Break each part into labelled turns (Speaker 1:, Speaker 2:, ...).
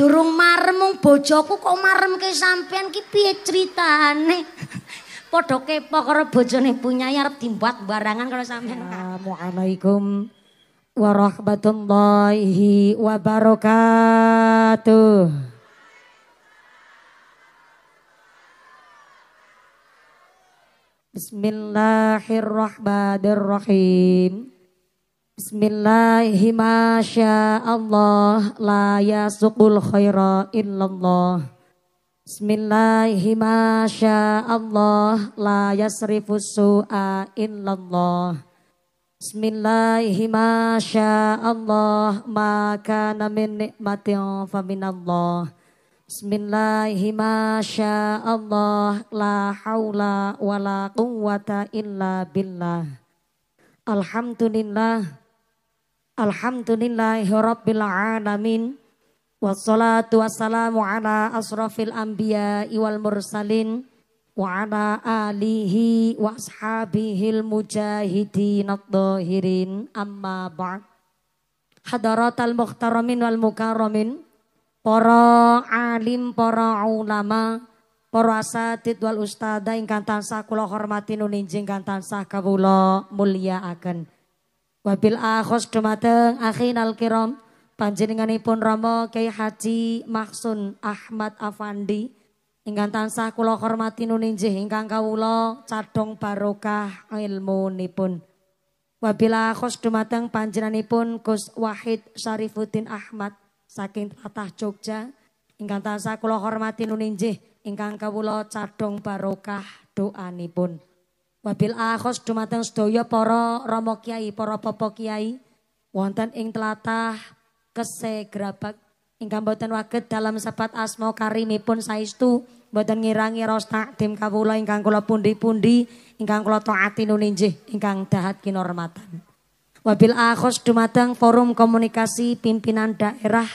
Speaker 1: Durung marem mung bojoku kok ke sampean ki piye critane? Padha kepo karo bojone punya ya, arep dibuat barangan karo sampean. Assalamualaikum warahmatullahi wabarakatuh. Bismillahirrahmanirrahim.
Speaker 2: Bismillahi
Speaker 1: ma Allah la yasukul khaira illallah. Bismillahi ma Allah la yasrifu su'a illallah. Bismillahi ma Allah ma kana min nikmatin fa minallah. Bismillahi ma Allah la haula wala quwwata illa billah. Alhamdulillah. Alhamdulillahirabbil alamin. Wassalatu wassalamu ala asrafil anbiya wal mursalin wa ala alihi wa ashabihil mujahidin adh-dhahirin amma ba'd. al muhtaramin wal mukarramin, para alim, para ulama, para asatid wal ustada ingkang tansah kula hormati nulinjing ingkang tansah kawula mulyakaken. Wabil akhos dumateng al kiram panjenenganipun Rama Kyai Haji Maksun Ahmad Afandi ingkang tansah kula hormati nuninjih ingkang kawula cadhong barokah ilmu nipun Wabila khos dumateng panjenenganipun Gus Wahid Syarifuddin Ahmad saking Tatah Jogja ingkang tansah kula hormati nuninjih ingkang kawula cadhong barokah doanipun. Wabil akhos dumateng sedaya poro romo Kiai, poro popo Kiai wonten ing telatah Kese gerabak. ingkang boten waget dalam sepat karimi karimipun saistu boten ngirangi ros takdim kawula ingkang kula pundi-pundi ingkang kula to'ati nuninjih ingkang dahat kinormatan. Wabil akhos dumateng forum komunikasi pimpinan daerah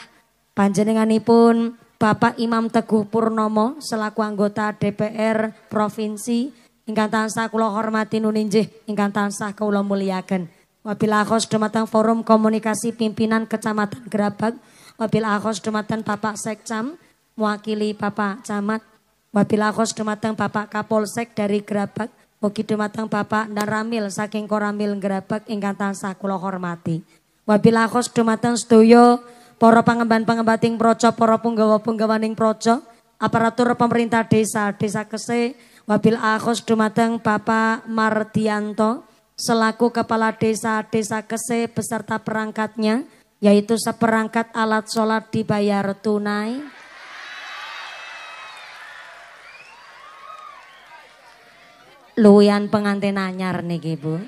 Speaker 1: panjenenganipun Bapak Imam Teguh Purnomo selaku anggota DPR Provinsi ingkang tansah kula hormati nuninjih ingkang tansah kula mulyaken wabil akhos dumateng forum komunikasi pimpinan Kecamatan Gerabak wabil akhos dumateng Bapak Sekcam mewakili Bapak Camat wabil akhos dumateng Bapak Kapolsek dari Gerabak ugi dumateng Bapak dan Ramil saking Koramil Gerabak ingkang tansah kula hormati wabil akhos dumateng sedaya para pangemban-pangembating projo para punggawa-punggawaning projo aparatur pemerintah desa desa kese Wabil akos dumateng Bapak Martianto selaku Kepala Desa Desa Kese beserta perangkatnya yaitu seperangkat alat sholat dibayar tunai. Luyan pengantin anyar nih Ibu.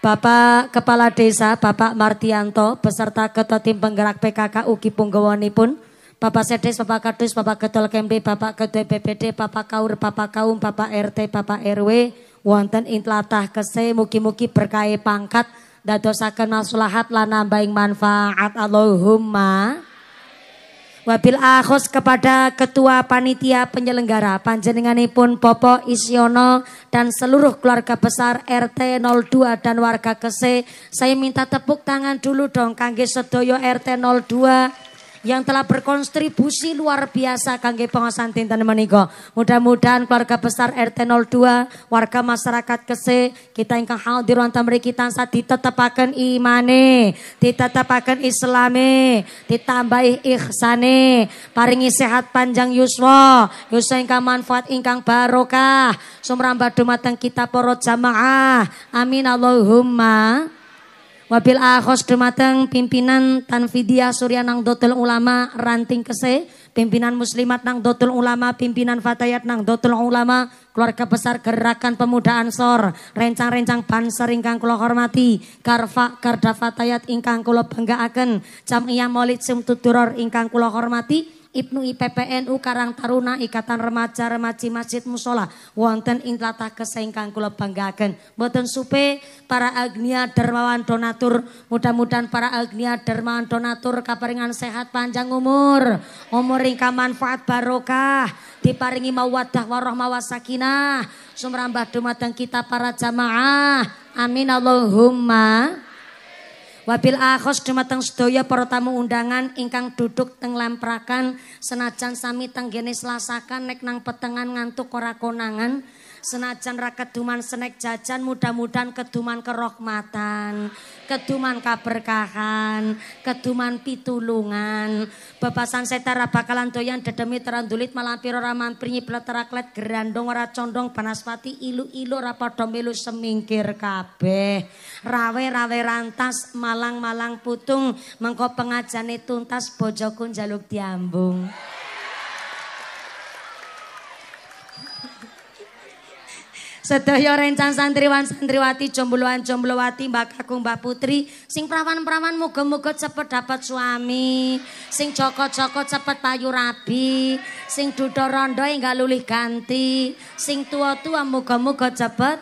Speaker 1: Bapak Kepala Desa, Bapak Martianto, beserta Ketua Tim Penggerak PKK Uki Punggawani pun Bapak Sedes, Bapak Kadus, Bapak Ketua Kembe, Bapak Ketua BPD, Bapak Kaur, Bapak Kaum, Bapak RT, Bapak RW, wonten ing tlatah kese muki muki berkahe pangkat dadosaken maslahat lan nambahin manfaat Allahumma Wabil akhos kepada ketua panitia penyelenggara panjenenganipun Popo Isyono dan seluruh keluarga besar RT 02 dan warga Kese. Saya minta tepuk tangan dulu dong kangge sedoyo RT 02 yang telah berkontribusi luar biasa kangge pengasan tinten menika. Mudah-mudahan keluarga besar RT 02, warga masyarakat kese, kita ingkang hadir wonten mriki saat ditetepaken imane, ditetepaken islame, ditambahi ihsane, paringi sehat panjang yuswa, yuswa ingkang manfaat ingkang barokah, sumrambah dumateng kita porot jamaah. Amin Allahumma. Wabil akhos dumateng pimpinan Tanfidia Surya nang dotul ulama ranting kese, pimpinan muslimat nang dotul ulama, pimpinan fatayat nang dotul ulama, keluarga besar gerakan pemuda ansor, rencang-rencang banser ingkang kula hormati, karfa karda fatayat ingkang kula banggaaken, jamiah maulid tuturor ingkang kula hormati, Ibnu IPPNU Karang Taruna Ikatan Remaja Remaji Masjid Musola wonten ing kesengkang kula banggaken. Mboten supe para agnia dermawan donatur, mudah-mudahan para agnia dermawan donatur kaparingan sehat panjang umur, umur ingkang manfaat barokah, diparingi mawaddah warahmah wasakinah, sumrambah dumateng kita para jamaah. Amin Allahumma. Wabil akhos dumateng sedaya para tamu undangan ingkang duduk teng lemprakan senajan sami tenggene selasakan nek nang petengan ngantuk ora konangan Senajan ra keduman senek jajan mudah-mudahan keduman kerohmatan, keduman kaberkahan, keduman pitulungan. Bebasan setara bakalan doyan dedemi terandulit malampir ora mampir nyiplet raklet gerandong ora condong panaspati ilu-ilu ora padha melu semingkir kabeh. Rawe-rawe rantas malang-malang putung mengko pengajane tuntas bojoku njaluk diambung. Sedaya rencan santriwan santriwati, jombloan jomblowati, Mbak Kakung, Mbak Putri, sing perawan-perawan muga-muga cepet dapat suami, sing joko-joko cepet payu rabi, sing dudo rondo enggak lulih ganti, sing tua-tua muga-muga cepet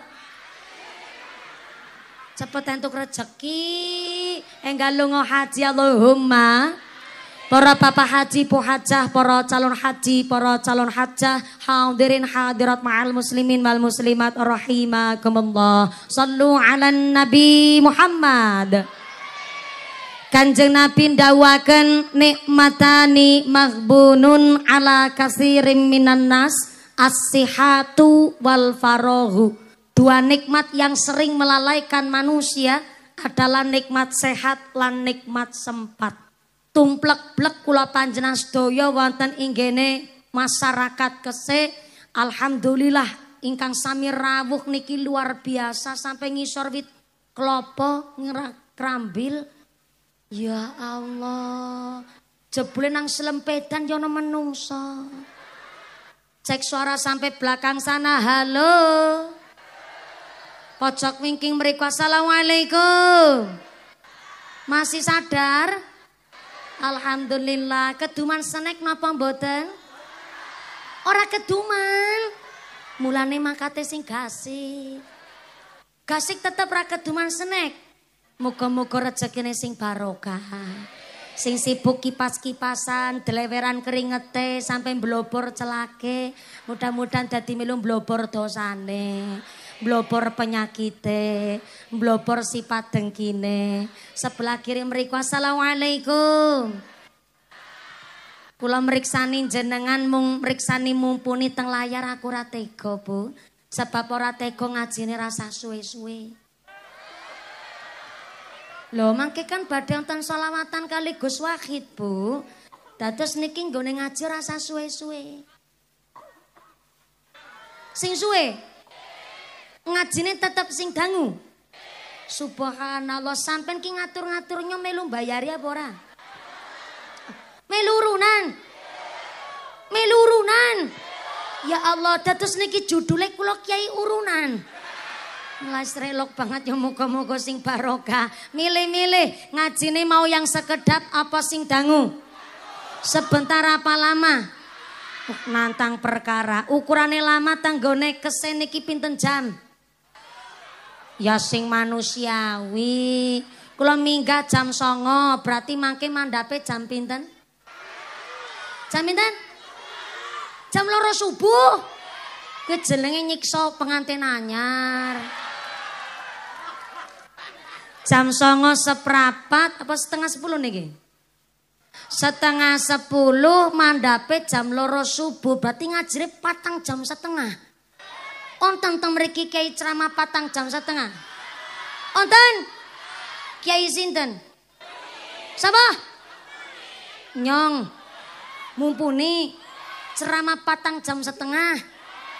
Speaker 1: cepet entuk rezeki enggak lunga haji Allahumma. Para papa haji, po hajah, para calon haji, para calon hajah, hadirin hadirat ma'al muslimin wal muslimat rahimakumullah. Sallu ala Nabi Muhammad. Kanjeng Nabi dawaken nikmatani maghbunun ala kasirim minan nas as-sihatu wal farohu. Dua nikmat yang sering melalaikan manusia adalah nikmat sehat lan nikmat sempat tumplek-plek kula panjenengan sedaya wonten inggene masyarakat kesik. Alhamdulillah ingkang sami rawuh niki luar biasa sampai ngisor wit klopo krambil. Ya Allah, jebule nang selempedan yono menungso. Cek suara sampai belakang sana. Halo. Pojok wingking mereka. Assalamualaikum. Masih sadar? Alhamdulillah, keduman senek napa mboten? Ora keduman. Mulane makate sing gasik. Gasik tetep ra keduman senek. Muga-muga rejekine sing barokah. Sing sibuk kipas-kipasan, deleweran keringete sampai blobor celake. Mudah-mudahan dadi melu blobor dosane. blopor penyakite, blopor sifat dengkine. Sebelah kiri mereka assalamualaikum. Kula mriksani jenengan mung mriksani mumpuni teng layar aku ratego Bu. Sebab ora tega ngajine rasa suwe-suwe. Lo mangke kan badhe wonten selawatan kali Gus Wahid, Bu. Dados niki nggone ngaji rasa suwe-suwe. Sing suwe, ngajine tetep sing dangu. Subhanallah, sampean ki ngatur-ngaturnya melu bayari apa ora? Melurunan. Melurunan. Ya Allah, dados niki judule kula Kiai Urunan. Las relok banget ya moga-moga sing barokah. Milih-milih ngajine mau yang sekedap apa sing dangu? Sebentar apa lama? nantang perkara. Ukurane lama tanggone kesen niki pinten jam? Ya sing manusiawi. Kula minggat jam songo, berarti mangke mandape jam pinten? Jam pinten? Jam loro subuh. jenenge nyiksa pengantin anyar. Jam songo seprapat apa setengah sepuluh niki? Setengah sepuluh mandape jam loro subuh berarti ngajri patang jam setengah onten teng mriki kiai ceramah patang jam setengah. Onten? Kiai sinten? Sapa? Nyong. Mumpuni ceramah patang jam setengah.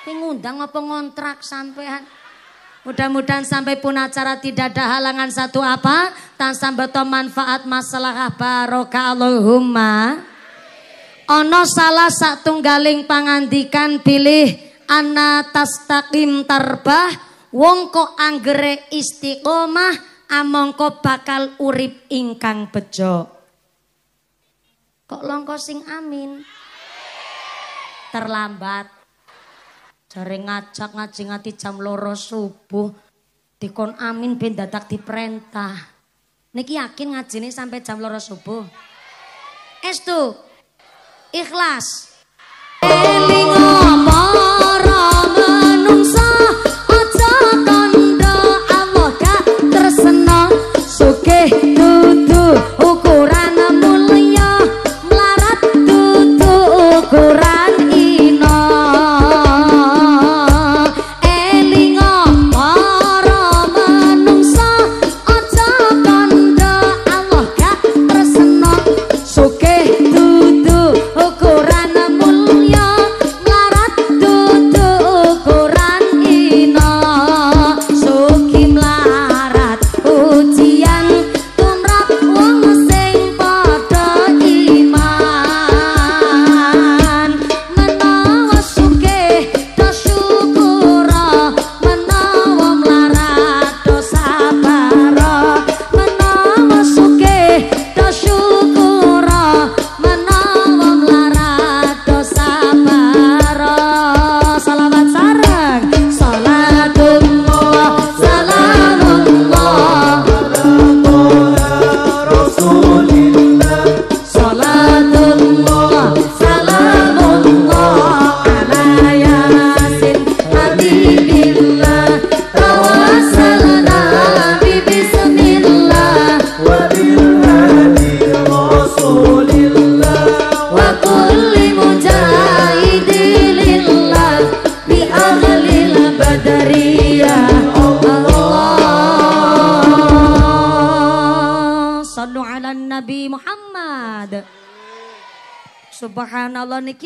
Speaker 1: Pengundang apa ngontrak sampean? Mudah-mudahan sampai pun acara tidak ada halangan satu apa. Tan sambeto manfaat masalah barokah Allahumma. Ono salah satu galing pangandikan pilih ana tastaqim tarbah wong kok anggere istiqomah amangka bakal urip ingkang bejo. Kok longko sing amin? Terlambat. Jare ngajak ngaji ngati jam loro subuh dikon amin ben dadak diperintah. Niki yakin ngajine sampai jam loro subuh? Estu. Ikhlas.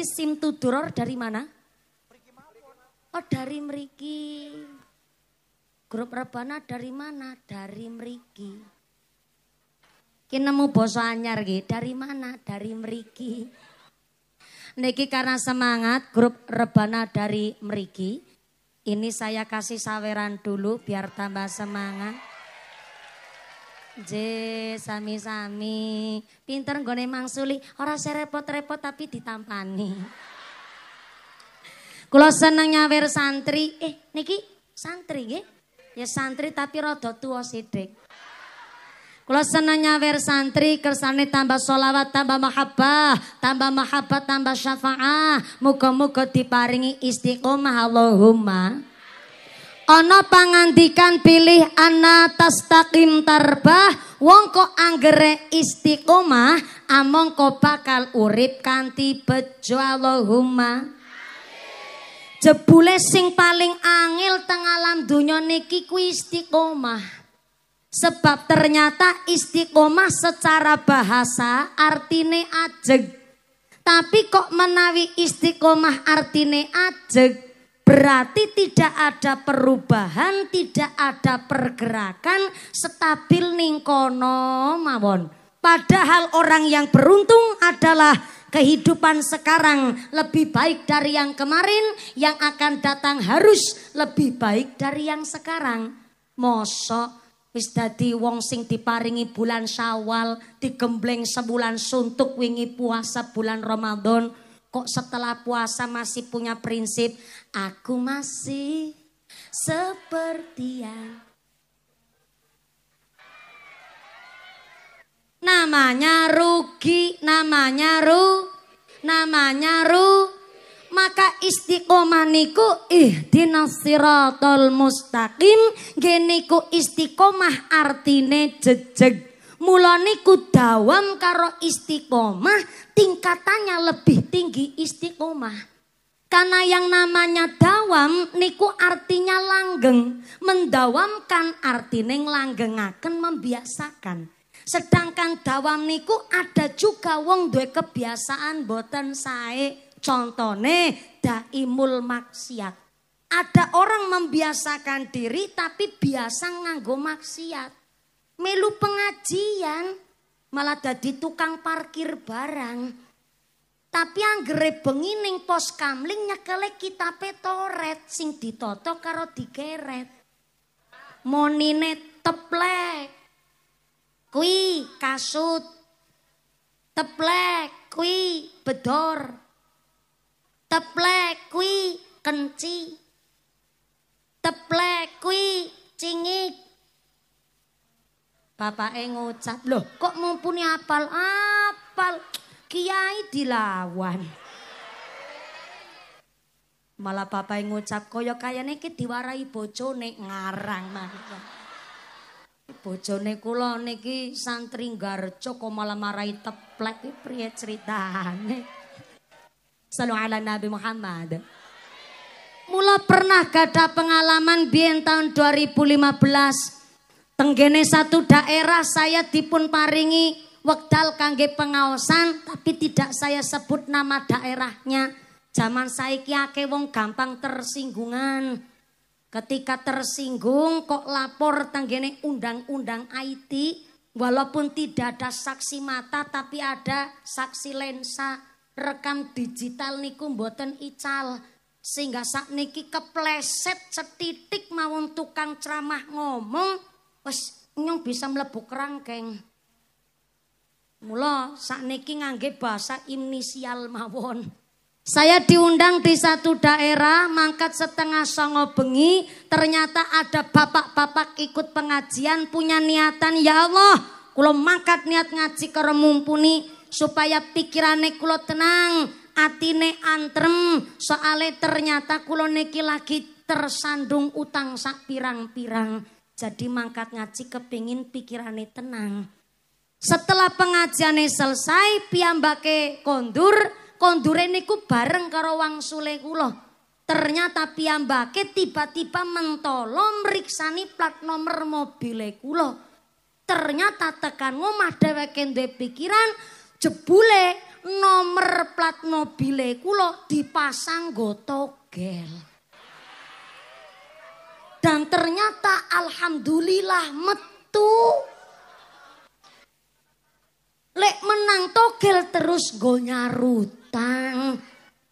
Speaker 1: Sim Tudoror dari mana? Oh dari Meriki. Grup Rebana dari mana? Dari Meriki. Kinemu boso anyar nyari Dari mana? Dari Meriki. Niki karena semangat grup Rebana dari Meriki. Ini saya kasih saweran dulu biar tambah semangat. J, sami-sami. Pinter nggone mangsuli, ora serepot-repot tapi ditampani. Kula seneng nyawer santri. Eh, niki santri nggih? Ya santri tapi rada tuwa sithik. Kula seneng nyawer santri kersane tambah solawat, tambah mahabbah, tambah mahabbah, tambah syafaah. Muga-muga diparingi istiqomah Allahumma. Ana pangandikan pilih ana tastaqim tarbah wong kok anggere istiqomah among kok bakal urip kanthi bejo Allahumma Jebule sing paling angel teng alam donya niki kuwi istiqomah Sebab ternyata istiqomah secara bahasa artine ajeg Tapi kok menawi istiqomah artine ajeg Berarti tidak ada perubahan, tidak ada pergerakan, stabil ningkono mawon. Padahal orang yang beruntung adalah kehidupan sekarang lebih baik dari yang kemarin, yang akan datang harus lebih baik dari yang sekarang. Moso, wis dadi wong sing diparingi bulan Syawal, digembleng sebulan suntuk wingi puasa bulan Ramadan Kok setelah puasa masih punya prinsip, aku masih seperti yang namanya rugi, namanya ru, namanya ru. Maka istiqomah niku ih dinasiratul mustaqim geniku istiqomah artine jejeg Mulane dawam karo istiqomah tingkatannya lebih tinggi istiqomah. Karena yang namanya dawam niku artinya langgeng. Mendawamkan arti neng langgeng akan membiasakan. Sedangkan dawam niku ada juga wong duwe kebiasaan boten sae. Contone daimul maksiat. Ada orang membiasakan diri tapi biasa nganggo maksiat melu pengajian malah jadi tukang parkir barang. Tapi anggere bengi ning pos kamling nyekele kita toret sing ditoto karo digeret. Monine teplek. Kui kasut. Teplek kui bedor. Teplek kui kenci. Teplek kui cingik. Bapake ngucap, "Loh, kok mumpuni apal-apal? Kiai dilawan." Malah bapake ngucap kaya kaya iki diwarai bojone ngarang mana Bojone kula niki santri garco kok malah marai teplek iki ceritane critane? ala Nabi Muhammad. Mula pernah gada pengalaman bien tahun 2015 Tenggene satu daerah saya dipun paringi wekdal kangge pengawasan tapi tidak saya sebut nama daerahnya. Zaman saiki akeh wong gampang tersinggungan. Ketika tersinggung kok lapor tenggene undang-undang IT walaupun tidak ada saksi mata tapi ada saksi lensa rekam digital niku mboten ical sehingga niki kepleset setitik mawon tukang ceramah ngomong wes nyong bisa mlebu kerangkeng. Mula sakniki ngangge bahasa inisial mawon. Saya diundang di satu daerah mangkat setengah songo bengi ternyata ada bapak-bapak ikut pengajian punya niatan ya Allah kulo mangkat niat ngaji karo mumpuni supaya pikirane kulo tenang atine antrem soale ternyata kulo niki lagi tersandung utang sak pirang-pirang jadi mangkat ngaji kepingin pikirannya tenang. Setelah pengajiannya selesai, piyambake kondur, kondureniku niku bareng karo wangsule kulo. Ternyata piyambake tiba-tiba mentolo meriksani plat nomor mobil kulo. Ternyata tekan ngomah dheweke duwe pikiran jebule nomor plat mobil kulo dipasang go gel. Dan ternyata alhamdulillah metu. Lek menang togel terus go nyarutang.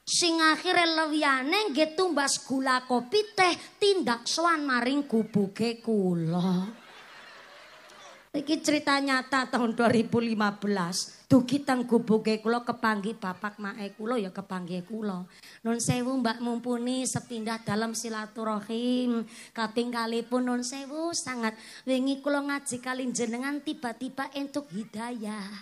Speaker 1: Sing akhirnya lewiyane nggih tumbas gula kopi teh tindak swan maring gubuke kula. Iki cerita nyata tahun 2015. Dugi teng gubuke kula kepanggi bapak mae kula ya kepanggi kulo Nun sewu Mbak Mumpuni sepindah dalam silaturahim. Kaping kalipun nun sewu sangat wingi kula ngaji kali jenengan tiba-tiba entuk hidayah.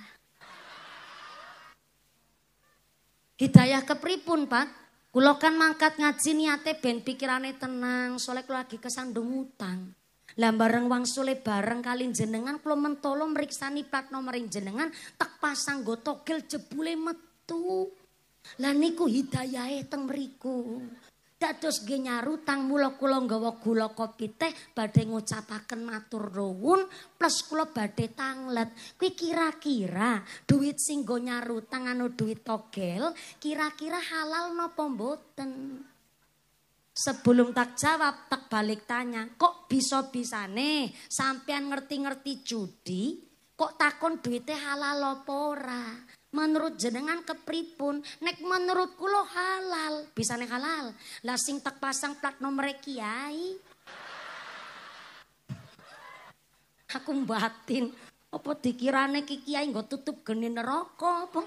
Speaker 1: Hidayah kepripun, Pak? Kulo kan mangkat ngaji niate ben pikirane tenang, soalnya kulo lagi kesandung utang. Lah bareng wang sule bareng kali jenengan kula mentolo mriksani plat nomor jenengan tek pasang go togel jebule metu. Lah niku hidayahe teng mriku. Dados nggih tang mula kula nggawa gula kopi teh badhe ngucapaken matur nuwun plus kula badhe tanglet. Kuwi kira-kira duit sing nyaru tangano duit togel kira-kira halal napa no mboten? Sebelum tak jawab, tak balik tanya, kok bisa-bisane sampean ngerti-ngerti judi, kok takon duitnya halal lopora Menurut jenengan kepripun, nek menurut kulo halal, bisa nih halal. lasing tak pasang plat nomor kiai. Aku batin, apa dikirane kiai nggak tutup geni neraka apa?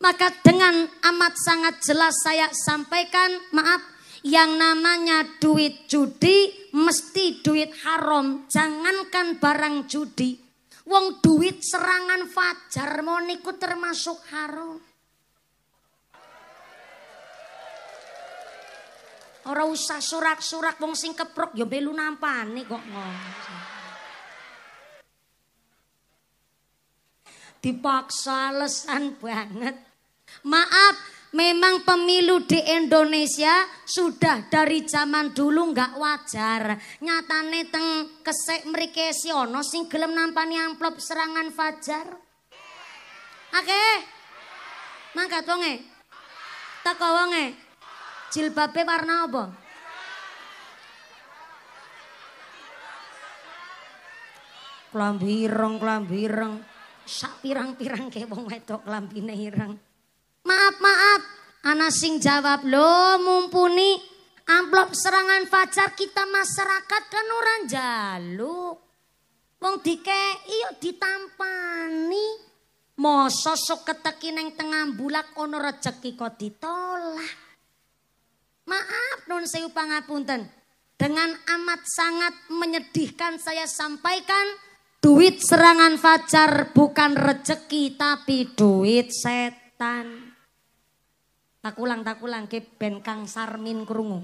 Speaker 1: Maka dengan amat sangat jelas saya sampaikan, maaf yang namanya duit judi mesti duit haram. Jangankan barang judi. Wong duit serangan fajar mau termasuk haram. Ora usah surak-surak wong sing keprok ya melu nampani kok ngomong. Dipaksa lesan banget. Maaf, Memang pemilu di Indonesia sudah dari zaman dulu nggak wajar. Nyatane teng kesek mereka siono sing gelem nampani amplop serangan fajar. Oke. Mangkat wonge. Teko wonge. Jilbabe warna apa? Kelambi ireng, kelambi ireng. Sak pirang-pirang ke wong wedok klambine ireng. Maaf, maaf. Ana sing jawab, lo mumpuni amplop serangan fajar kita masyarakat kan orang jaluk. Wong dike, iyo ditampani. Masa sok keteki neng tengah bulak ono rejeki kok ditolak. Maaf non sayu pangapunten. Dengan amat sangat menyedihkan saya sampaikan duit serangan fajar bukan rejeki tapi duit setan. Tak ulang tak ulang ke ben kang sarmin kerungu,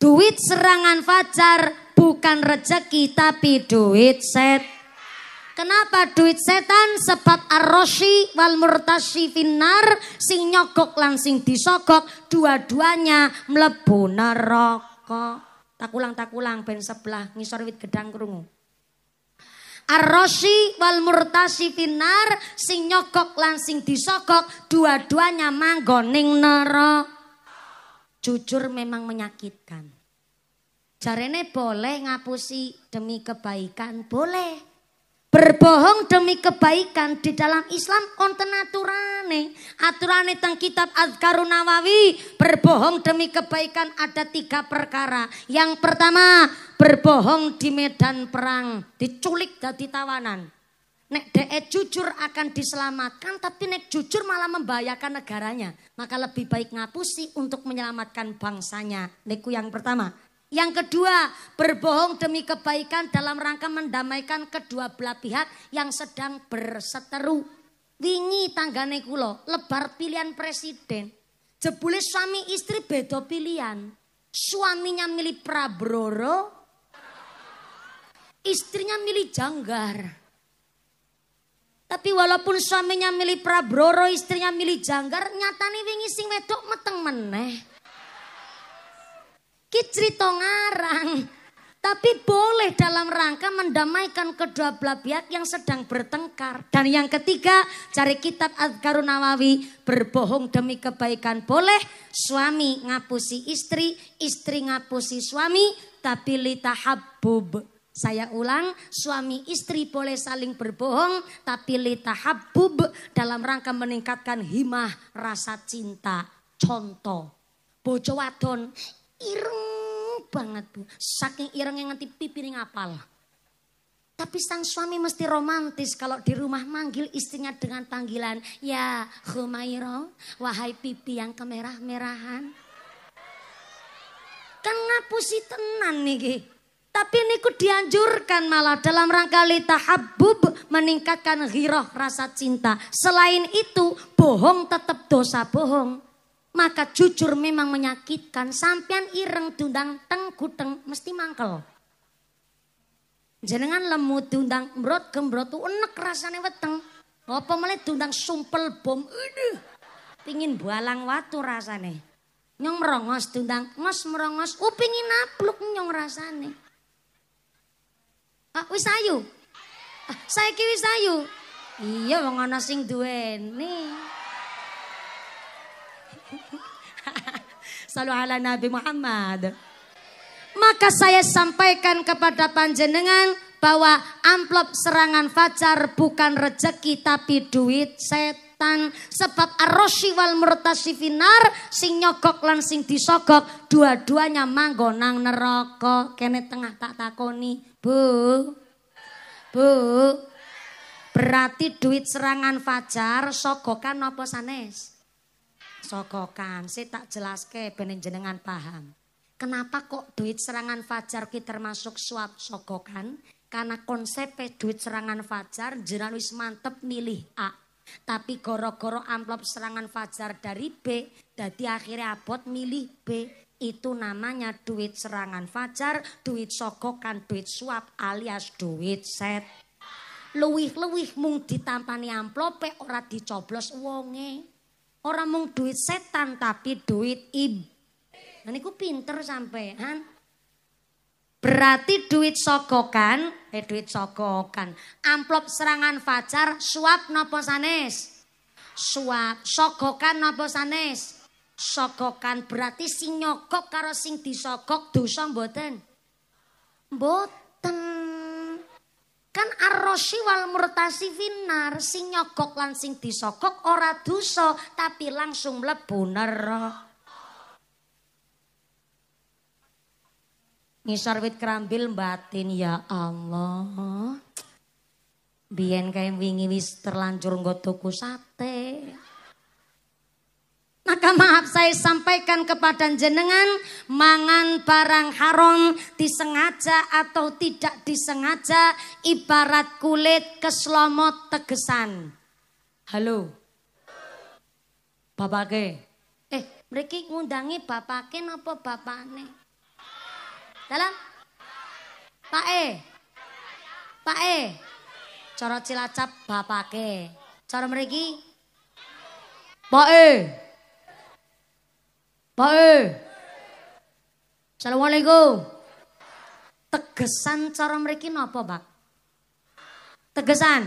Speaker 1: Duit serangan fajar bukan rezeki tapi duit set. Kenapa duit setan? Sebab arroshi wal murtashi finar sing nyogok langsing sing disogok dua-duanya mlebu neraka. tak ulang ben sebelah ngisor wit gedang kerungu. Arrosi wal murtasi finar sing nyokok lan sing dua-duanya manggoning nero, Jujur memang menyakitkan. Jarene boleh ngapusi demi kebaikan, boleh. Berbohong demi kebaikan di dalam Islam konten aturane. Aturane tentang kitab Azkarun Nawawi. Berbohong demi kebaikan ada tiga perkara. Yang pertama, berbohong di medan perang. Diculik dari tawanan. Nek dee jujur akan diselamatkan, tapi nek jujur malah membahayakan negaranya. Maka lebih baik ngapusi untuk menyelamatkan bangsanya. Niku yang pertama. Yang kedua, berbohong demi kebaikan dalam rangka mendamaikan kedua belah pihak yang sedang berseteru. Wingi tanggane kulo, lebar pilihan presiden. Jebule suami istri beda pilihan. Suaminya milih Prabroro, istrinya milih Janggar. Tapi walaupun suaminya milih Prabroro, istrinya milih Janggar, nyatane wingi sing wedok meteng meneh. Ki cerita ngarang. Tapi boleh dalam rangka mendamaikan kedua belah pihak yang sedang bertengkar. Dan yang ketiga, cari kitab al Nawawi, berbohong demi kebaikan boleh, suami ngapusi istri, istri ngapusi suami, tapi litahabbub. Saya ulang, suami istri boleh saling berbohong, tapi litahabbub dalam rangka meningkatkan himah rasa cinta. Contoh, bojo wadon ireng banget bu. Saking ireng yang nanti pipi ini ngapal. Tapi sang suami mesti romantis kalau di rumah manggil istrinya dengan panggilan Ya Humairo, wahai pipi yang kemerah-merahan. Kan ngapusi tenan nih? Tapi ini ku dianjurkan malah dalam rangka habub meningkatkan hiroh rasa cinta. Selain itu bohong tetap dosa bohong maka jujur memang menyakitkan sampean ireng dundang teng gudeng mesti mangkel jenengan lemu dundang mbrot gembrot tuh enek rasane weteng apa malah dundang sumpel bom ini pingin bualang watu rasane nyong merongos dundang ngos merongos upingin uh, pingin nyong rasane ah wis ayu ah, saya kiwis ayu iya wong ana sing duweni Salu ala Nabi Muhammad. Maka saya sampaikan kepada panjenengan bahwa amplop serangan fajar bukan rezeki tapi duit setan sebab arroshi wal murtasi finar sing nyogok lan sing disogok dua-duanya manggonang neroko. kene tengah tak takoni bu bu berarti duit serangan fajar sogokan nopo sanes Sokokan, saya tak ke ben jenengan paham. Kenapa kok duit serangan fajar kita termasuk suap sogokan? Karena konsep duit serangan fajar jenengan wis mantep milih A. Tapi goro-goro amplop serangan fajar dari B, jadi akhirnya abot milih B. Itu namanya duit serangan fajar, duit sogokan, duit suap alias duit set. Luwih-luwih mung ditampani amplope ora dicoblos wonge. Orang mau duit setan tapi duit ib, Dan nah, niku pinter sampean. Berarti duit sokokan, eh duit sokokan, Amplop serangan fajar suap nopo sanes. Suap sokokan nopo sanes. Sogokan berarti sing nyokok karo sing disokok dosa boten, boten. kan arroshi wal murtasi finar sing nyogok lan sing disogok ora dosa tapi langsung mlebu neraka ngisor wit kerambil batin ya Allah biyen kae wingi wis terlanjur nggo tuku sate Maka maaf saya sampaikan kepada jenengan mangan barang haram disengaja atau tidak disengaja ibarat kulit keslomot tegesan. Halo.
Speaker 2: Bapake.
Speaker 1: Eh, mriki ngundangi bapake napa ne? Dalam? Pak E. Pak E. Cara Cilacap bapake. Cara mriki?
Speaker 2: Pak E. Baik,
Speaker 1: Assalamualaikum. Tegesan cara mriki apa, Pak? Tegesan.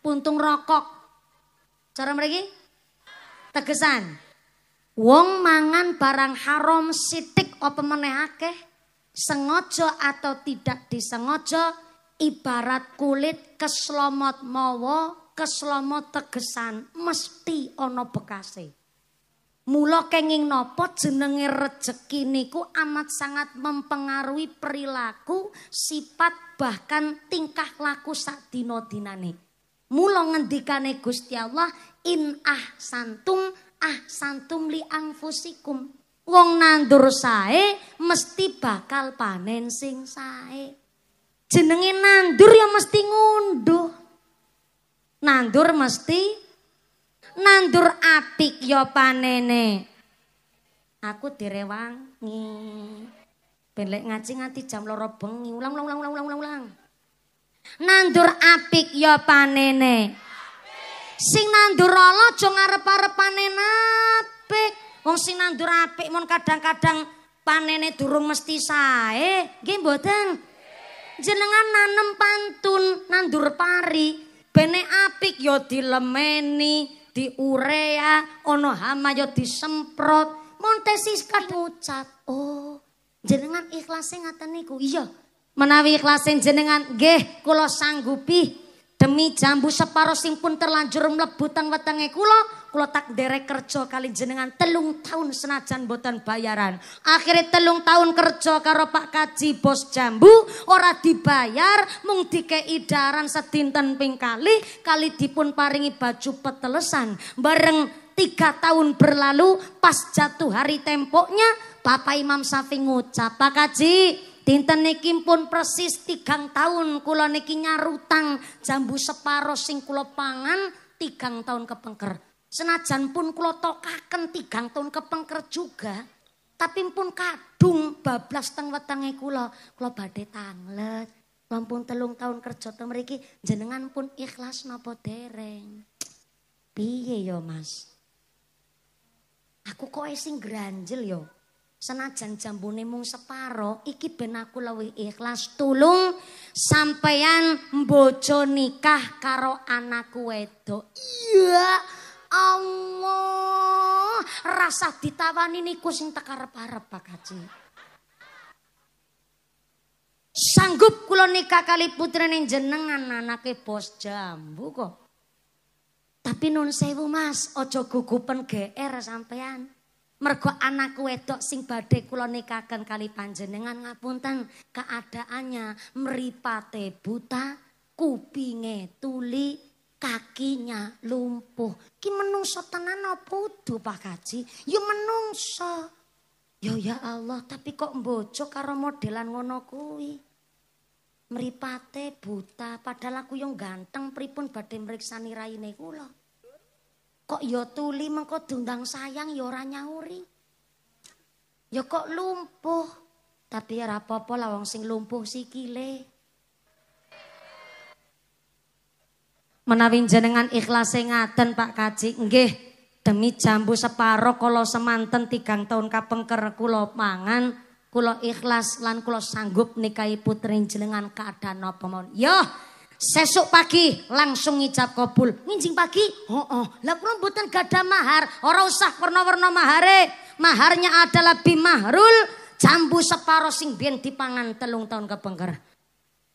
Speaker 1: Puntung rokok. Cara mereka? Tegesan. Wong mangan barang haram sitik apa meneh sengojo Sengaja atau tidak disengaja ibarat kulit keslomot mawa keslomot tegesan mesti ono bekasi. Mula kenging napa jenenge rejeki niku amat sangat mempengaruhi perilaku, sifat bahkan tingkah laku sadina dinane. Mula ngendikane Gusti Allah in ah santum li anfusikum. Wong nandur sae mesti bakal panen sing sae. Jenenge nandur ya mesti ngunduh. Nandur mesti nandur apik ya panene. Aku direwangi. Belek ngaji nganti jam loro bengi. Ulang ulang ulang ulang ulang Nandur apik ya panene. Sing nandur ala aja ngarep-arep panen apik. Wong sing nandur apik mon kadang-kadang panene durung mesti sae. Nggih mboten? Jenengan nanem pantun nandur pari bene apik ya dilemeni. diurea ana hama ya disemprot montesis kadhucat oh jenengan ikhlase ngaten niku iya menawi ikhlase jenengan nggih kula sanggupi demi jambu separo sing pun terlanjur mlebu teng wetenge kula Kulo tak derek kerja kali jenengan telung tahun senajan boten bayaran. Akhirnya telung tahun kerja karo Pak Kaji bos jambu ora dibayar mung dikei daran sedinten ping kali kali dipun paringi baju petelesan bareng tiga tahun berlalu pas jatuh hari tempoknya Bapak Imam Safi ngucap Pak Kaji Dinten niki pun persis tigang tahun kula niki nyarutang jambu separo sing kula pangan tigang tahun kepengker. Senajan pun kula tokaken tigang tahun kepengker juga, tapi pun kadung bablas teng wetenge kula, kula badhe tanglet. Wampun telung tahun kerja teng mriki jenengan pun ikhlas napa dereng? Piye yo, Mas? Aku kok sing granjel yo. Senajan jambune mung separo, iki ben aku luwih ikhlas tulung sampeyan mbojo nikah karo anakku wedok. Iya. Allah rasa ditawani niku sing tekar parep Pak Haji sanggup kula nikah kali putra ning jenengan anake bos jambu kok tapi nun sewu mas ojo gugupan GR sampean mergo anak wedok sing badhe kula nikahkan kali panjenengan ngapunten keadaannya meripate buta kupinge tuli kakinya lumpuh. Ki menungso tenan apa udu Pak Kaji? Ya menungso. Ya ya Allah, tapi kok mbojo karo modelan ngono kuwi? Mripate buta padahal aku yang ganteng pripun badhe mriksani raine kula. Kok ya tuli mengko dundang sayang ya ora nyauri. Ya kok lumpuh. Tapi ya ora apa lah wong sing lumpuh sikile. menawi jenengan ikhlas ngaten Pak Kaji nggih demi jambu separo kalau semanten tigang tahun kapengker kulo mangan kulo ikhlas lan kulo sanggup nikahi putri jenengan keadaan napa pemohon. yo sesuk pagi langsung ngijab kopul, nginjing pagi oh oh lah kula mboten mahar ora usah warna-warna mahare maharnya adalah bimahrul jambu separo sing biyen dipangan telung tahun kapengker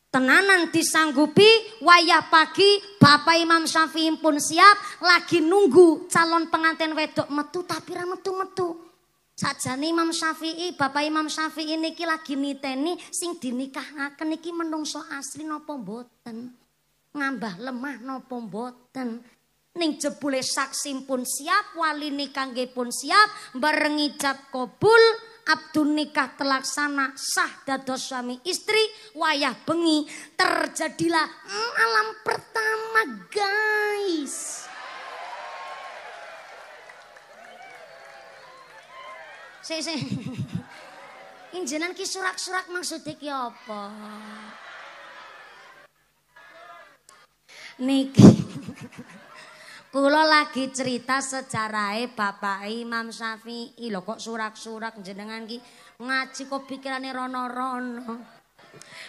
Speaker 1: tenanan disanggupi wayah pagi Bapak Imam Syafi'i pun siap lagi nunggu calon pengantin wedok metu tapi ra metu-metu. nih Imam Syafi'i, Bapak Imam Syafi'i niki lagi niteni sing dinikahaken niki menungso asli napa mboten. Ngambah lemah napa mboten. Ning jebule saksi pun siap, wali nikah pun siap, bareng kobul kobul, abdu nikah terlaksana sah dados suami istri wayah bengi terjadilah malam pertama guys si sik injenan ki surak-surak maksudnya ki apa niki Kulo lagi cerita sejarah Bapak Imam Syafi'i. Lho kok surak-surak jenengan ki ngaji kok pikirane rono-rono.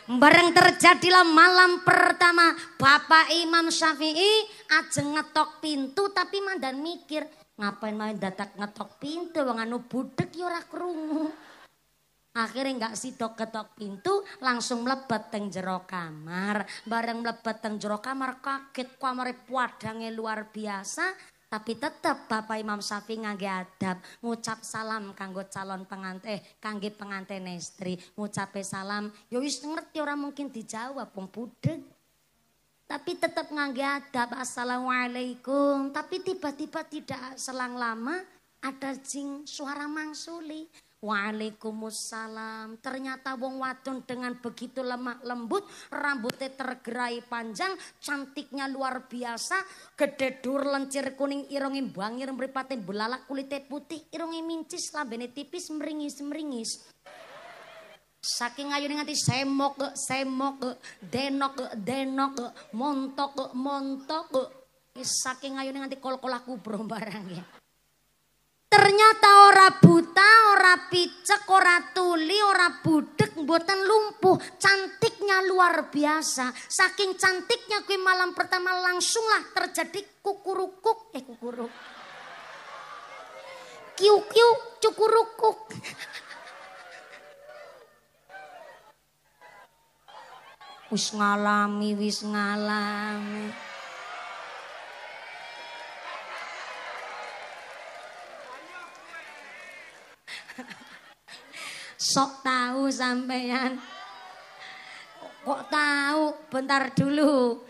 Speaker 1: Bareng terjadilah malam pertama Bapak Imam Syafi'i ajeng ngetok pintu tapi mandan mikir ngapain main datak ngetok pintu wong anu budek ya ora krungu. Akhirnya nggak sitok ketok pintu, langsung melebat teng jero kamar. Bareng melebat teng jero kamar kaget kamar puadangnya luar biasa, tapi tetap Bapak Imam Syafi'i ngangge adab, ngucap salam kanggo calon pengantin, eh, kangge pengantin istri, ngucape salam, ya wis ngerti orang mungkin dijawab wong budeg. Tapi tetap ngangge adab, Assalamualaikum. Tapi tiba-tiba tidak selang lama ada jing suara mangsuli. Waalaikumsalam. Ternyata wong wadon dengan begitu lemak lembut, rambutnya tergerai panjang, cantiknya luar biasa, gede dur lencir kuning irongin bangir mripate belalak kulite putih, irongin mincis lambene tipis meringis-meringis. Saking ayu nanti semok semok denok denok montok montok. Saking ayu nganti kol-kolaku aku ya. Ternyata ora buta, ora picek, ora tuli, ora budek, buatan lumpuh. Cantiknya luar biasa. Saking cantiknya gue malam pertama langsunglah terjadi kukurukuk. Eh kukuruk. Kiu-kiu cukurukuk. wis ngalami, wis ngalami. Sok tahu sampean. Kok tahu? Bentar dulu.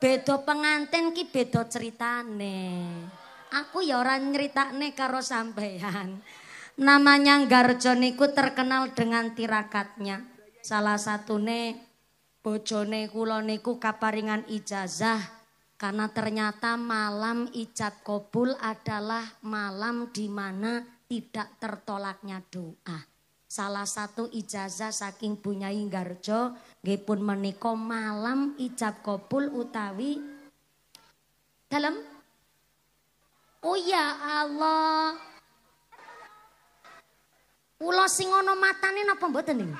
Speaker 1: bedo pengantin ki bedo ceritane. Aku ya orang nih karo sampean. Namanya Garjo niku terkenal dengan tirakatnya. Salah satune bojone kula niku kaparingan ijazah karena ternyata malam ijab kobul adalah malam di mana tidak tertolaknya doa. salah satu ijazah saking bunyai garjo pun meniko malam ijab kopul utawi dalam oh ya Allah Ulo sing ono matane napa mboten niku?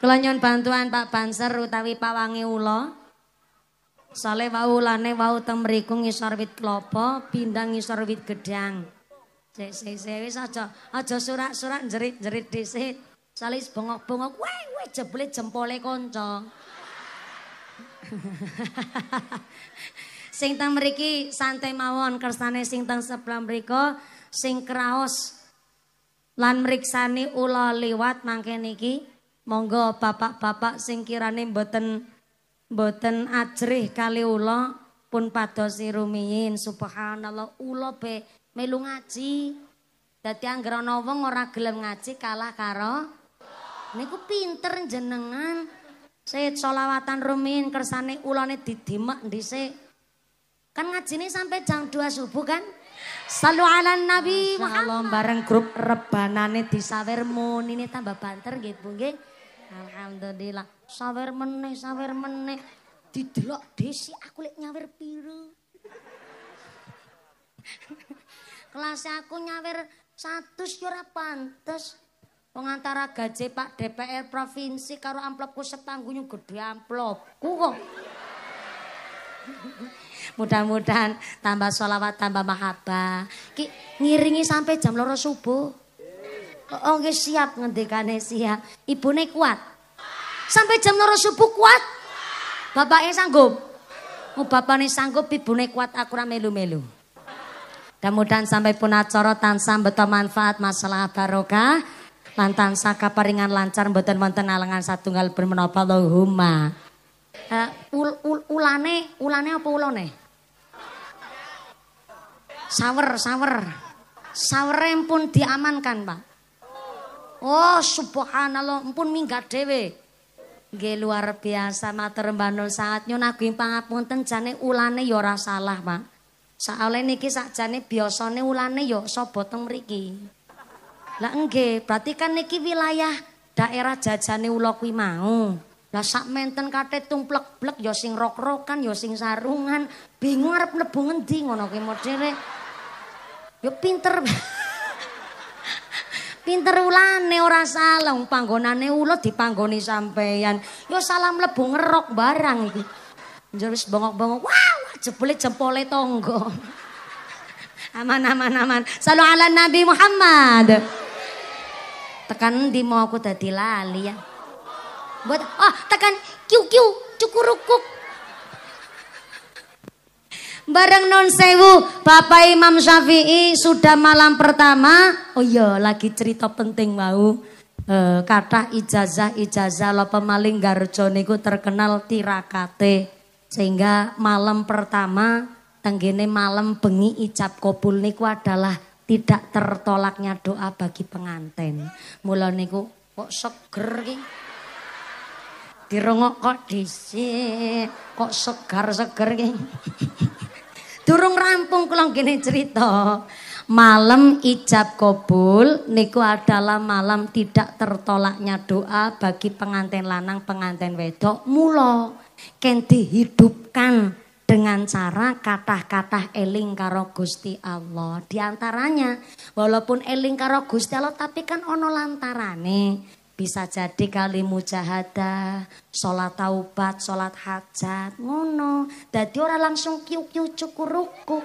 Speaker 1: Kula bantuan Pak Banser utawi Pak Wangi Ulo. Sale wau lane wau temriku ngisor wit klopo, pindang ngisor wit gedang. Cek se se wis aja aja surak-surak jerit-jerit dhisik. Sale bengok bongok weh weh jebule jempole kanca. sing teng mriki santai mawon kersane sing teng sebelah mriku sing kraos lan meriksani ula liwat mangke niki monggo bapak-bapak sing kirane mboten Mboten ajrih kali ula pun padosi rumiyin subhanallah ula be melu ngaji. Dadi anggar wong ora gelem ngaji kalah karo niku pinter jenengan. Saya solawatan rumiyin kersane ulane didimak dhisik. Kan ngajine sampai jam 2 subuh kan? Sallu ala Nabi Muhammad. Allah bareng grup rebana rebanane disawer munine tambah banter nggih Bu Alhamdulillah. Sawer meneh, sawer meneh. Didelok desi aku lek nyawir piro. Kelas aku nyawir 100 yo ora pantes. Wong antara gaji Pak DPR provinsi karo amplopku setanggunyu gede amplopku kok. Mudah-mudahan tambah sholawat, tambah mahabah. Ki, ngiringi sampai jam loro subuh. Oh siap ngendikane siap. Ibune kuat. Sampai jam loro subuh kuat. Bapaknya sanggup. Oh bapaknya sanggup, ibune kuat aku ra melu-melu. Kemudian sampai pun acara tansah beto manfaat masalah barokah. lantan saka kaparingan lancar mboten wonten alangan satunggal bermenapa Allahumma. Uh, ul, ul, ulane, ulane apa ulone? Sawer, sawer. yang pun diamankan, Pak. Oh, subhanallah, ampun minggat dhewe. Nggih luar biasa matur banul saat nyun agung pangapunten jane ulane ya ora salah, Pak. Soale niki sakjane biasane ulane ya sapa teng mriki. Lah nggih, berarti kan niki wilayah daerah jajane ula kuwi mau. Lah sak menten kate tumplek-blek ya sing rok-rokan ya sing sarungan, bingung arep mlebu ngendi ngono kuwi modere. Ya pinter. Pinter ulane ora salah wong panggonane ula dipanggoni sampeyan. Yo salam mlebu ngerok barang iki. Njur wis bongok-bongok. Wow, jebule jempole tonggo Aman aman aman. Salu ala Nabi Muhammad. Tekan di mau aku tadi lali ya. Buat oh tekan
Speaker 2: kiu kiu cukurukuk
Speaker 1: Bareng non sewu, Bapak Imam Syafi'i sudah malam pertama. Oh iya, lagi cerita penting mau. E, eh, kata ijazah-ijazah lo pemaling Garjo niku terkenal tirakate. Sehingga malam pertama tenggene malam bengi ijab kopul niku adalah tidak tertolaknya doa bagi pengantin. mulai niku kok seger ki. Dirongok kok dhisik, kok segar-seger ki. Durung rampung kula ngene cerita. Malam ijab kabul niku adalah malam tidak tertolaknya doa bagi pengantin lanang, pengantin wedok. Mula kan dihidupkan dengan cara kata-kata eling karo Gusti Allah. Di antaranya walaupun eling karo Gusti Allah tapi kan ono lantarane. bisa jadi kali mujahadah, sholat taubat, sholat hajat, ngono. jadi orang langsung kiuk kiu ruku.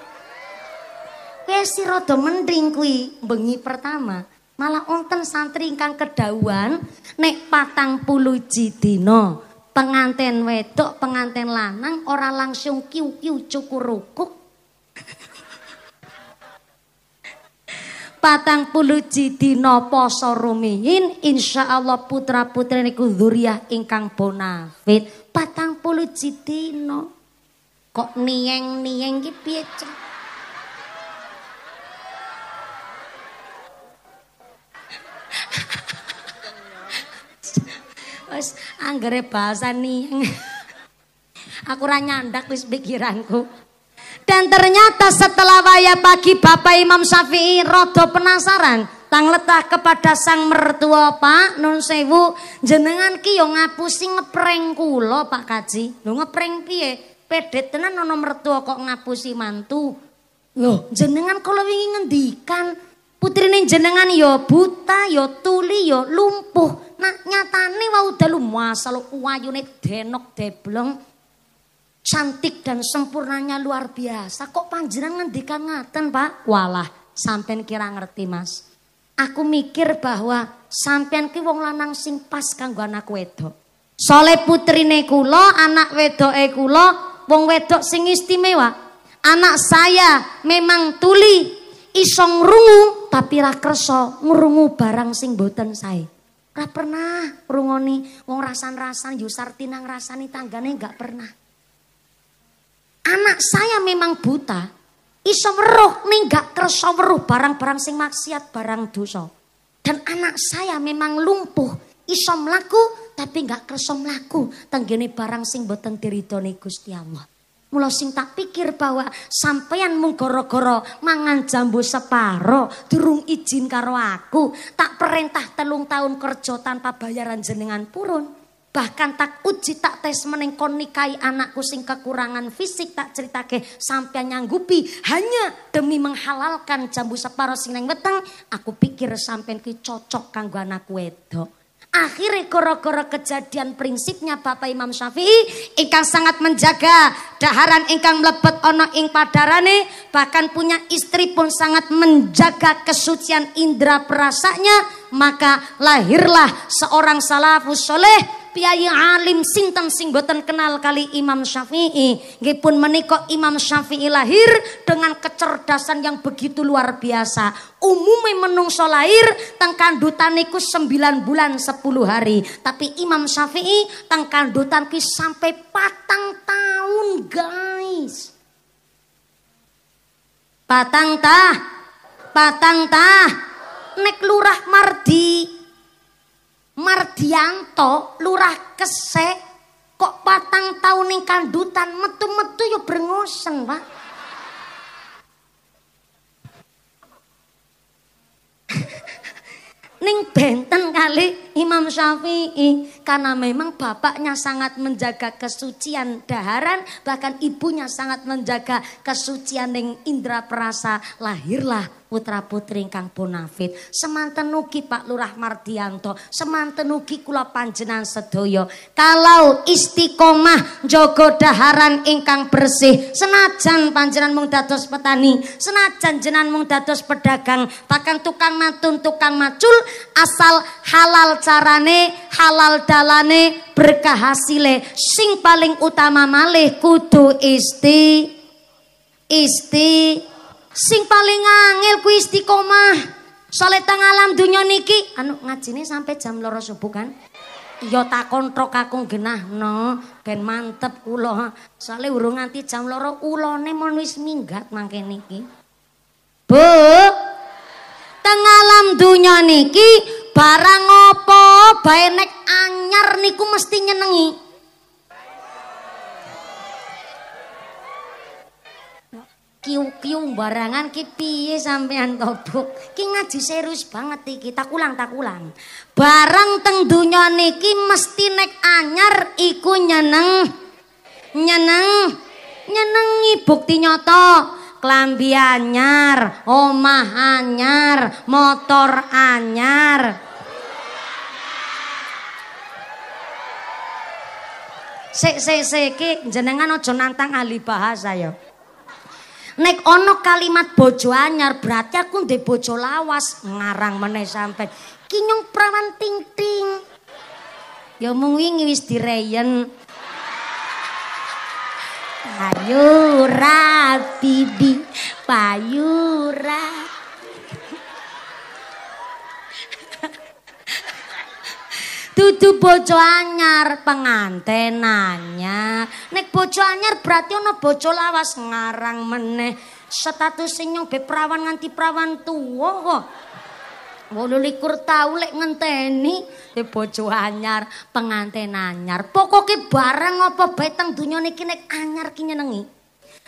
Speaker 1: Kue si rodo mending kui bengi pertama. Malah onten santri ingkang kedawan, nek patang puluh jidino. Penganten wedok, penganten lanang, orang langsung kiuk kiuk cukur rukuk. patang puluh jidi nopo sorumiin insya Allah putra putri niku zuriah ingkang bonafit patang puluh jidi kok nieng nieng gitu ya cok anggere bahasa nieng. Aku ora nyandak wis pikiranku. Dan ternyata setelah waya pagi Bapak Imam Syafi'i rodo penasaran. Tang letah kepada sang mertua Pak Nun Sewu. Jenengan ki yo ngapusi ngepreng kulo Pak Kaji. Lo ngepreng piye? Pedet tenan nono mertua kok ngapusi mantu. Loh jenengan kalau ingin ngendikan. Putrine jenengan yo ya buta, yo ya tuli, yo ya lumpuh. Nah nih wau dalu masa lo uayune denok deblong cantik dan sempurnanya luar biasa. Kok panjenengan ngendikan ngaten, Pak? Walah, sampean kira ngerti, Mas. Aku mikir bahwa sampean ki wong lanang sing pas kanggo anak wedok. Soleh putrine kula, anak wedoke kula, wong wedok sing istimewa. Anak saya memang tuli, isong rungu tapi ra ngurungu ngrungu barang sing boten saya Ra pernah rungoni wong rasan-rasan yusartinang ngrasani tanggane gak pernah anak saya memang buta, iso weruh ning gak kersa weruh barang-barang sing maksiat barang dosa. Dan anak saya memang lumpuh, iso mlaku tapi gak kersa mlaku tenggene barang sing boten diridoni Gusti Allah. Mula sing tak pikir bahwa sampean mung koro gara mangan jambu separo durung izin karo aku, tak perintah telung tahun kerja tanpa bayaran jenengan purun. Bahkan tak uji tak tes meneng nikahi anakku sing kekurangan fisik tak cerita ke sampai nyanggupi hanya demi menghalalkan jambu separo sing neng weteng aku pikir sampai ki cocok kanggo anakku wedok. Akhirnya koro-koro kejadian prinsipnya Bapak Imam Syafi'i ingkang sangat menjaga daharan ingkang melebet ono ing padarane bahkan punya istri pun sangat menjaga kesucian indera perasanya maka lahirlah seorang salafus soleh piyai alim sinten sing boten kenal kali Imam Syafi'i. Nggih pun menika Imam Syafi'i lahir dengan kecerdasan yang begitu luar biasa. Umumnya menungso lahir teng kandutan niku 9 bulan 10 hari, tapi Imam Syafi'i teng kandutan ki sampai patang tahun, guys. Patang tah, patang tah. Nek lurah Mardi Mardianto lurah kesek kok patang tahun ning kandutan metu-metu yo ya brengosen, Pak. Ning Benten kali Imam Syafi'i karena memang bapaknya sangat menjaga kesucian daharan bahkan ibunya sangat menjaga kesucian ning indra perasa lahirlah putra-putri ingkang punafit, Semanten ugi Pak Lurah Mardianto, semanten ugi kula Panjenan sedoyo Kalau istiqomah jogo daharan ingkang bersih, senajan Panjenan mung dados petani, senajan Jenan mung dados pedagang, bahkan tukang matun, tukang macul, asal halal carane, halal dalane, berkah hasile. Sing paling utama malih kudu isti isti sing paling angel ku istiqomah soleh tang alam dunia niki anu ngajini sampai jam loro subuh kan iya tak kontrok kakung genah no ben mantep kulo soleh urung nganti jam loro ulone mon wis minggat mangke niki bu teng alam dunia niki barang opo bae nek anyar niku mesti nyenengi kiung-kiung barangan ki piye sampean tobok ki ngaji serius banget iki tak kulang tak ulang barang teng dunya niki mesti nek anyar iku nyeneng nyeneng nyenengi bukti nyoto klambi anyar omah anyar motor anyar sik sik sik jenengan aja nantang ahli bahasa ya Nek ono kalimat bojo anyar berarti aku ndek bojo lawas ngarang meneh sampe kinyung prawan ting-ting. Ya mung wis direyen. Ayo rapi di payu dudu bojo anyar penganten anyar nek bojo anyar berarti ana bojo lawas ngarang meneh status senyong be prawan nganti prawan tuwa kok Wolu likur tau lek ngenteni te bojo anyar penganten anyar pokoke bareng apa beteng dunya niki nek anyar ki nyenengi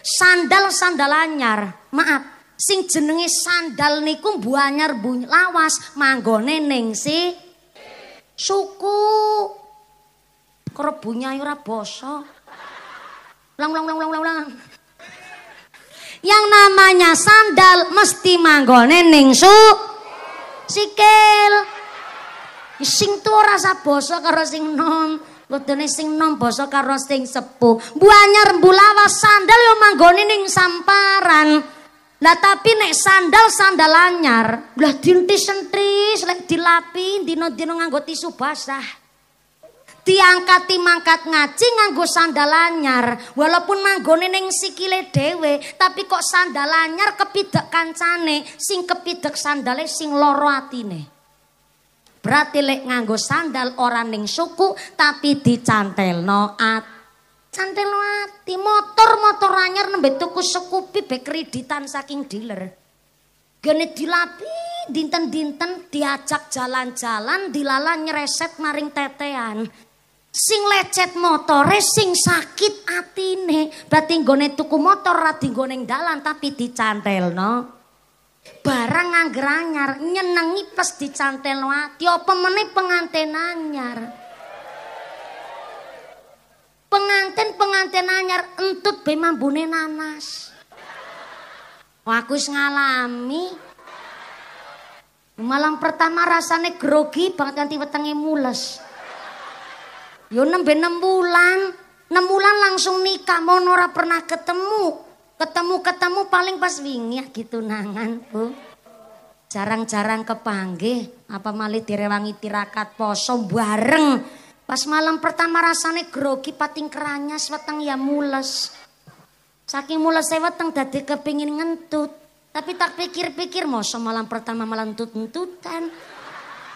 Speaker 1: sandal sandal anyar maaf sing jenenge sandal niku bu anyar bu lawas manggone ning si Suku. Kerebunya ya ora basa. Ulang ulang ulang ulang ulang. Yang namanya sandal mesti manggone ning su sikil. Sing tuh rasa basa karo sing nom. Kudune sing nom basa karo sing sepuh. Buanyar mbulawas sandal yo manggone ning samparan. Lah tapi nek sandal sandal anyar, lah dintis sentris lek dilapin dino-dino nganggo tisu basah. Diangkat mangkat ngaji nganggo sandal anyar, walaupun manggone neng sikile dewe, tapi kok sandal anyar kepidek kancane, sing kepidek sandale sing loro atine. Berarti lek nganggo sandal orang neng suku tapi dicantelno ati. Cantel lo hati motor-motor anyar nembe tuku sekupi be kreditan saking dealer gini dilapi dinten-dinten diajak jalan-jalan dilala nyereset maring tetean sing lecet motore sing sakit atine berarti gone tuku motor rati goneng dalan tapi dicantel no barang nganggeranyar nyenengi pas dicantel no hati apa meni pengantin anyar Pengantin-pengantin anyar entut be mambune nanas. Wah, aku ngalami. Malam pertama rasane grogi banget ganti wetenge mules. Yo nembe 6 bulan, 6 bulan langsung nikah, mau pernah ketemu. Ketemu-ketemu paling pas wingi ah, gitu nangan, Bu. Jarang-jarang kepanggih, apa malih direwangi tirakat poso bareng. Pas malam pertama rasane grogi pating keranyas weteng ya mules. Saking mules e weteng dadi kepingin ngentut. Tapi tak pikir-pikir mosok malam pertama malam entut kan.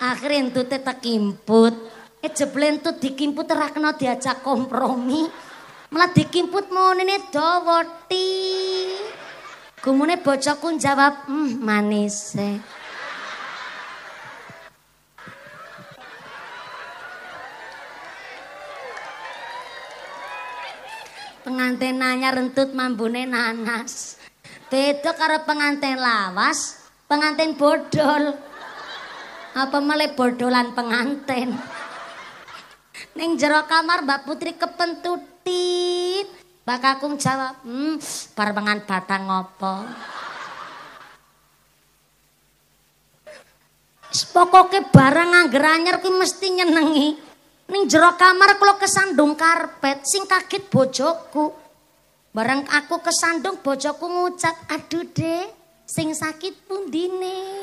Speaker 1: Akhire entute tak kimput. E eh, jebul entut dikimput ora diajak kompromi. Malah dikimput munine dawa ti. Gumune bojoku jawab, "Hmm, manis." Eh. pengantin nanya rentut mambune nanas. Beda karo pengantin lawas, pengantin bodol. Apa mele bodolan pengantin. Ning jero kamar Mbak Putri kepentutit. Mbak Kakung jawab, "Hmm, parmengan batang ngopo?" Pokoke barang angger anyar mestinya mesti nyenengi. ning jero kamar kula kesandung karpet sing kaget bojoku bareng aku kesandung bojoku ngucap aduh deh sing sakit pundine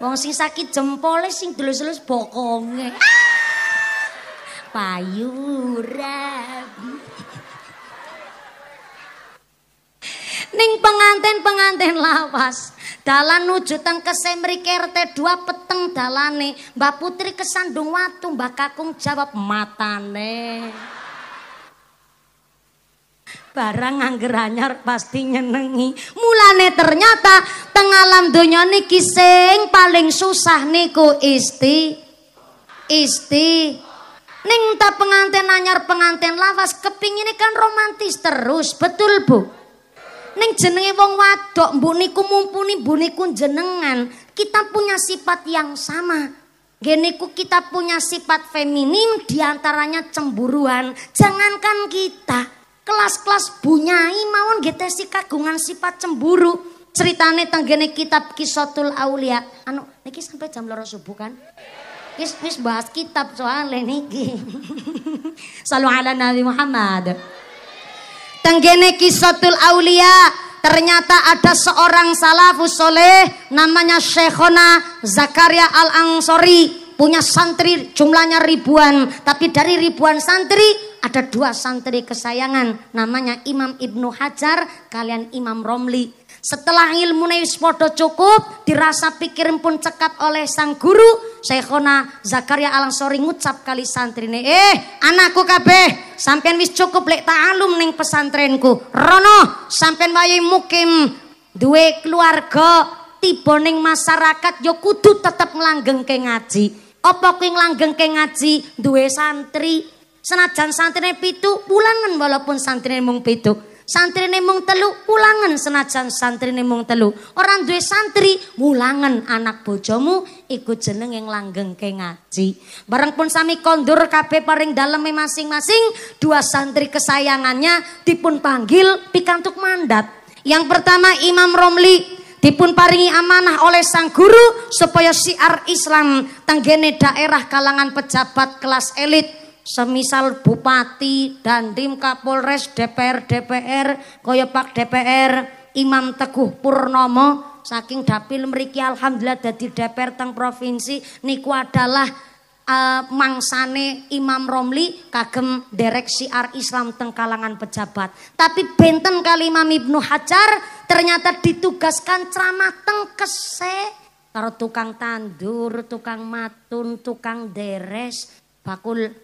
Speaker 1: wong sing sakit jempole sing delus-delus bokonge payu ning penganten-penganten lawas Dalan nuju teng kese mriki RT 2 peteng dalane. Mbak Putri kesandung watu, Mbak Kakung jawab matane. Barang angger anyar pasti nyenengi. Mulane ternyata teng alam donya niki sing paling susah niku isti isti Ning ta pengantin anyar pengantin lawas ini kan romantis terus, betul Bu? Neng jenenge wong wadok, mbok niku mumpuni mbok niku jenengan. Kita punya sifat yang sama. Geniku kita punya sifat feminim diantaranya cemburuan. Jangankan kita, kelas-kelas bunyai mawon si kagungan sifat cemburu. Ceritane tenggene kitab Kisotul Aulia. Anu, niki sampai jam loro subuh kan? bis bis bahas kitab soalnya niki. Salam ala Nabi Muhammad. Tenggene kisotul aulia ternyata ada seorang salafus soleh namanya Syekhona Zakaria Al-Ansori punya santri jumlahnya ribuan tapi dari ribuan santri ada dua santri kesayangan namanya Imam Ibnu Hajar kalian Imam Romli setelah ilmu wis podo cukup, dirasa pikirin pun cekat oleh sang guru, Syekhona Zakaria Alang Alansori ngucap kali santrine, "Eh, anakku kabeh, sampean wis cukup lek alum neng pesantrenku. Rono, sampean bayi mukim duwe keluarga, tiba neng masyarakat yo ya kudu tetep ke ngaji. Apa kuwi ke ngaji duwe santri? Senajan santrine pitu, pulangan walaupun santrine mung pitu. Santri nemung telu ulangan senajan santri nemung telu. Orang duwe santri ulangan anak bojomu ikut jeneng yang langgeng ke ngaji. Bareng pun sami kondur kape paring dalam masing-masing dua santri kesayangannya dipun panggil pikantuk mandat. Yang pertama Imam Romli dipun paringi amanah oleh sang guru supaya siar Islam tenggene daerah kalangan pejabat kelas elit semisal bupati, dan tim kapolres, DPR, DPR, kaya DPR, Imam Teguh Purnomo saking dapil meriki alhamdulillah dadi DPR teng provinsi niku adalah uh, mangsane Imam Romli kagem direksi ar Islam teng kalangan pejabat. Tapi benten kali Imam Ibnu Hajar ternyata ditugaskan ceramah teng kese karo tukang tandur, tukang matun, tukang deres, bakul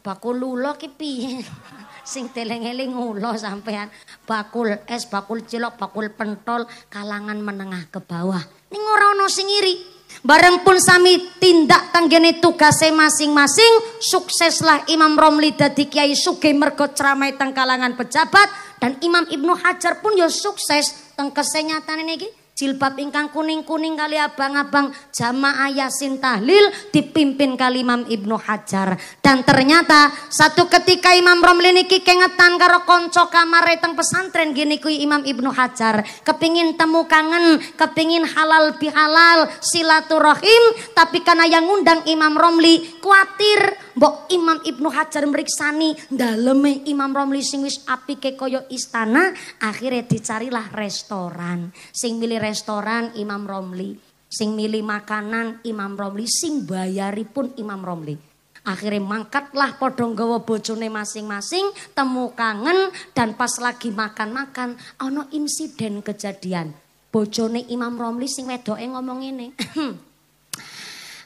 Speaker 1: bakul lula ki piye? Sing deleng-eling ula sampean. Bakul es, bakul cilok, bakul pentol kalangan menengah ke bawah. Ning ora ana sing iri. Bareng pun sami tindak tanggene tugase masing-masing, sukseslah Imam Romli dadi Kiai Sugih mergo ceramai teng kalangan pejabat dan Imam Ibnu Hajar pun yo ya sukses teng kesenyatane iki. Jilbab ingkang kuning-kuning kali abang-abang jamaah yasin tahlil dipimpin kali Imam Ibnu Hajar. Dan ternyata satu ketika Imam Romli niki kengetan karo konco kamar teng pesantren gini kui Imam Ibnu Hajar. Kepingin temu kangen, kepingin halal bihalal, silaturahim. Tapi karena yang ngundang Imam Romli khawatir Mbok Imam Ibnu Hajar meriksani daleme Imam Romli sing wis apike kaya istana akhirnya dicarilah restoran sing milih restoran Imam Romli, sing milih makanan Imam Romli, sing bayari pun Imam Romli. Akhirnya mangkatlah podong gawa bojone masing-masing, temu kangen, dan pas lagi makan-makan, ono insiden kejadian. Bojone Imam Romli sing wedoeng ngomong ini.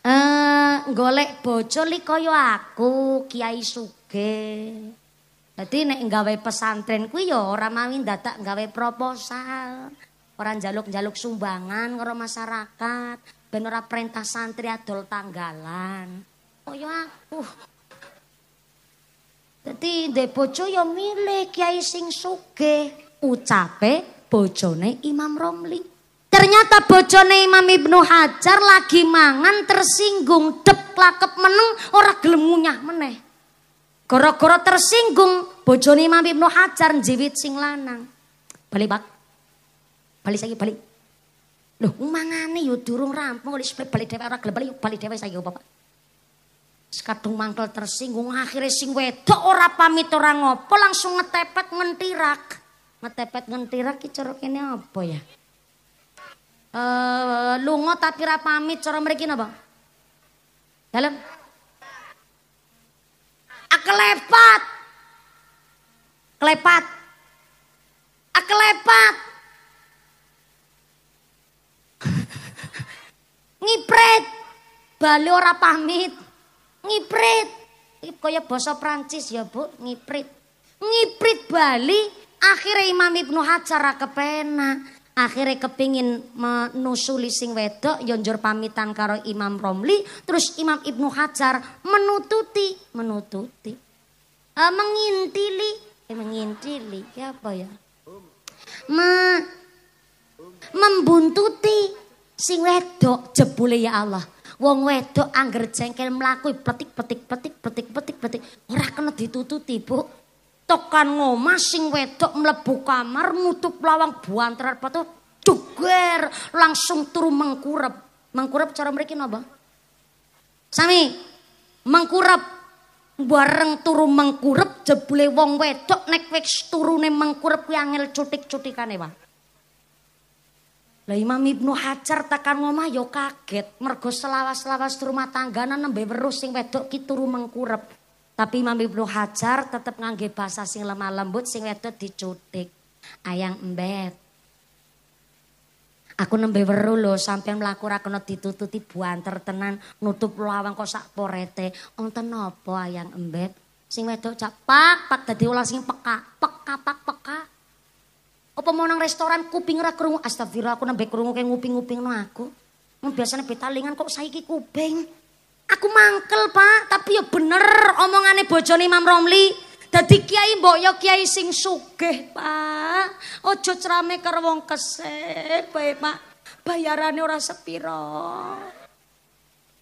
Speaker 1: eh golek bojo koyo aku Kiai Suge. jadi nek gawe pesantren ku ya ora mawin dadak nggawe proposal orang jaluk-jaluk sumbangan ngoro masyarakat, ben ora perintah santri adol tanggalan. oh oh, aku. Dadi ndek bojo ya milih kiai sing suge ucape bojone Imam Romli. Ternyata bojone Imam Ibnu Hajar lagi mangan tersinggung, dep lakep meneng ora gelem ngunyah meneh. Goro-goro tersinggung, bojone Imam Ibnu Hajar njiwit sing lanang. Balik, bak, balik saiki balik. Loh, mangane yo durung rampung wis balik dhewe ora gelem balik balik dhewe saiki Bapak. Sekadung mangkel tersinggung akhirnya sing wedok ora pamit ora ngopo langsung ngetepet ngentirak. Ngetepet ngentirak ki cara kene apa ya? Uh, lunga tapi ora pamit cara mriki napa? Dalem? Akelepat. Ah, kelepat. Akelepat. Ah, ngiprit bali ora pamit ngiprit kaya basa Prancis ya Bu ngiprit ngiprit bali akhirnya Imam Ibnu Hajar kepena akhirnya kepingin menusuli sing wedok yonjur pamitan karo Imam Romli terus Imam Ibnu Hajar menututi menututi e, mengintili eh, mengintili apa ya membuntuti sing wedok jebule ya Allah. Wong wedok angger jengkel mlaku petik petik petik petik petik petik. petik-petik. Ora kena ditututi, Bu. tokan ngomah sing wedok mlebu kamar nutup lawang buanter patu duger langsung turu mengkurep. Mengkurep cara mriki napa? Sami mengkurep bareng turu mengkurep jebule wong wedok nek wis turune mengkurep kuwi angel cutik-cutikane, Pak. La Imam Ibnu Hajar tekan ngomah Yo kaget, mergo selawas-lawas rumah tanggana nembe weruh sing wedok ki turu mengkurep. Tapi Imam Ibnu Hajar tetep ngangge basa sing lemah lembut sing wedok dicutik. Ayang embet. Aku nembe weruh lho sampean mlaku ra kena ditututi buanter tenan nutup lawang kok sak porete. Wonten napa ayang embet? Sing wedok capak pak pak dadi ulah sing peka, peka Apa mau nang restoran kuping ora krungu? Astagfirullah aku nambah krungu kayak nguping-nguping no aku. Mun biasane betalingan kok saiki kuping. Aku mangkel, Pak, tapi ya bener omongane bojone Imam Romli. Dadi kiai mbok ya kiai sing sugih, Pak. Ojo cerame karo wong kesek, bae, Pak. Bayarane ora sepiro.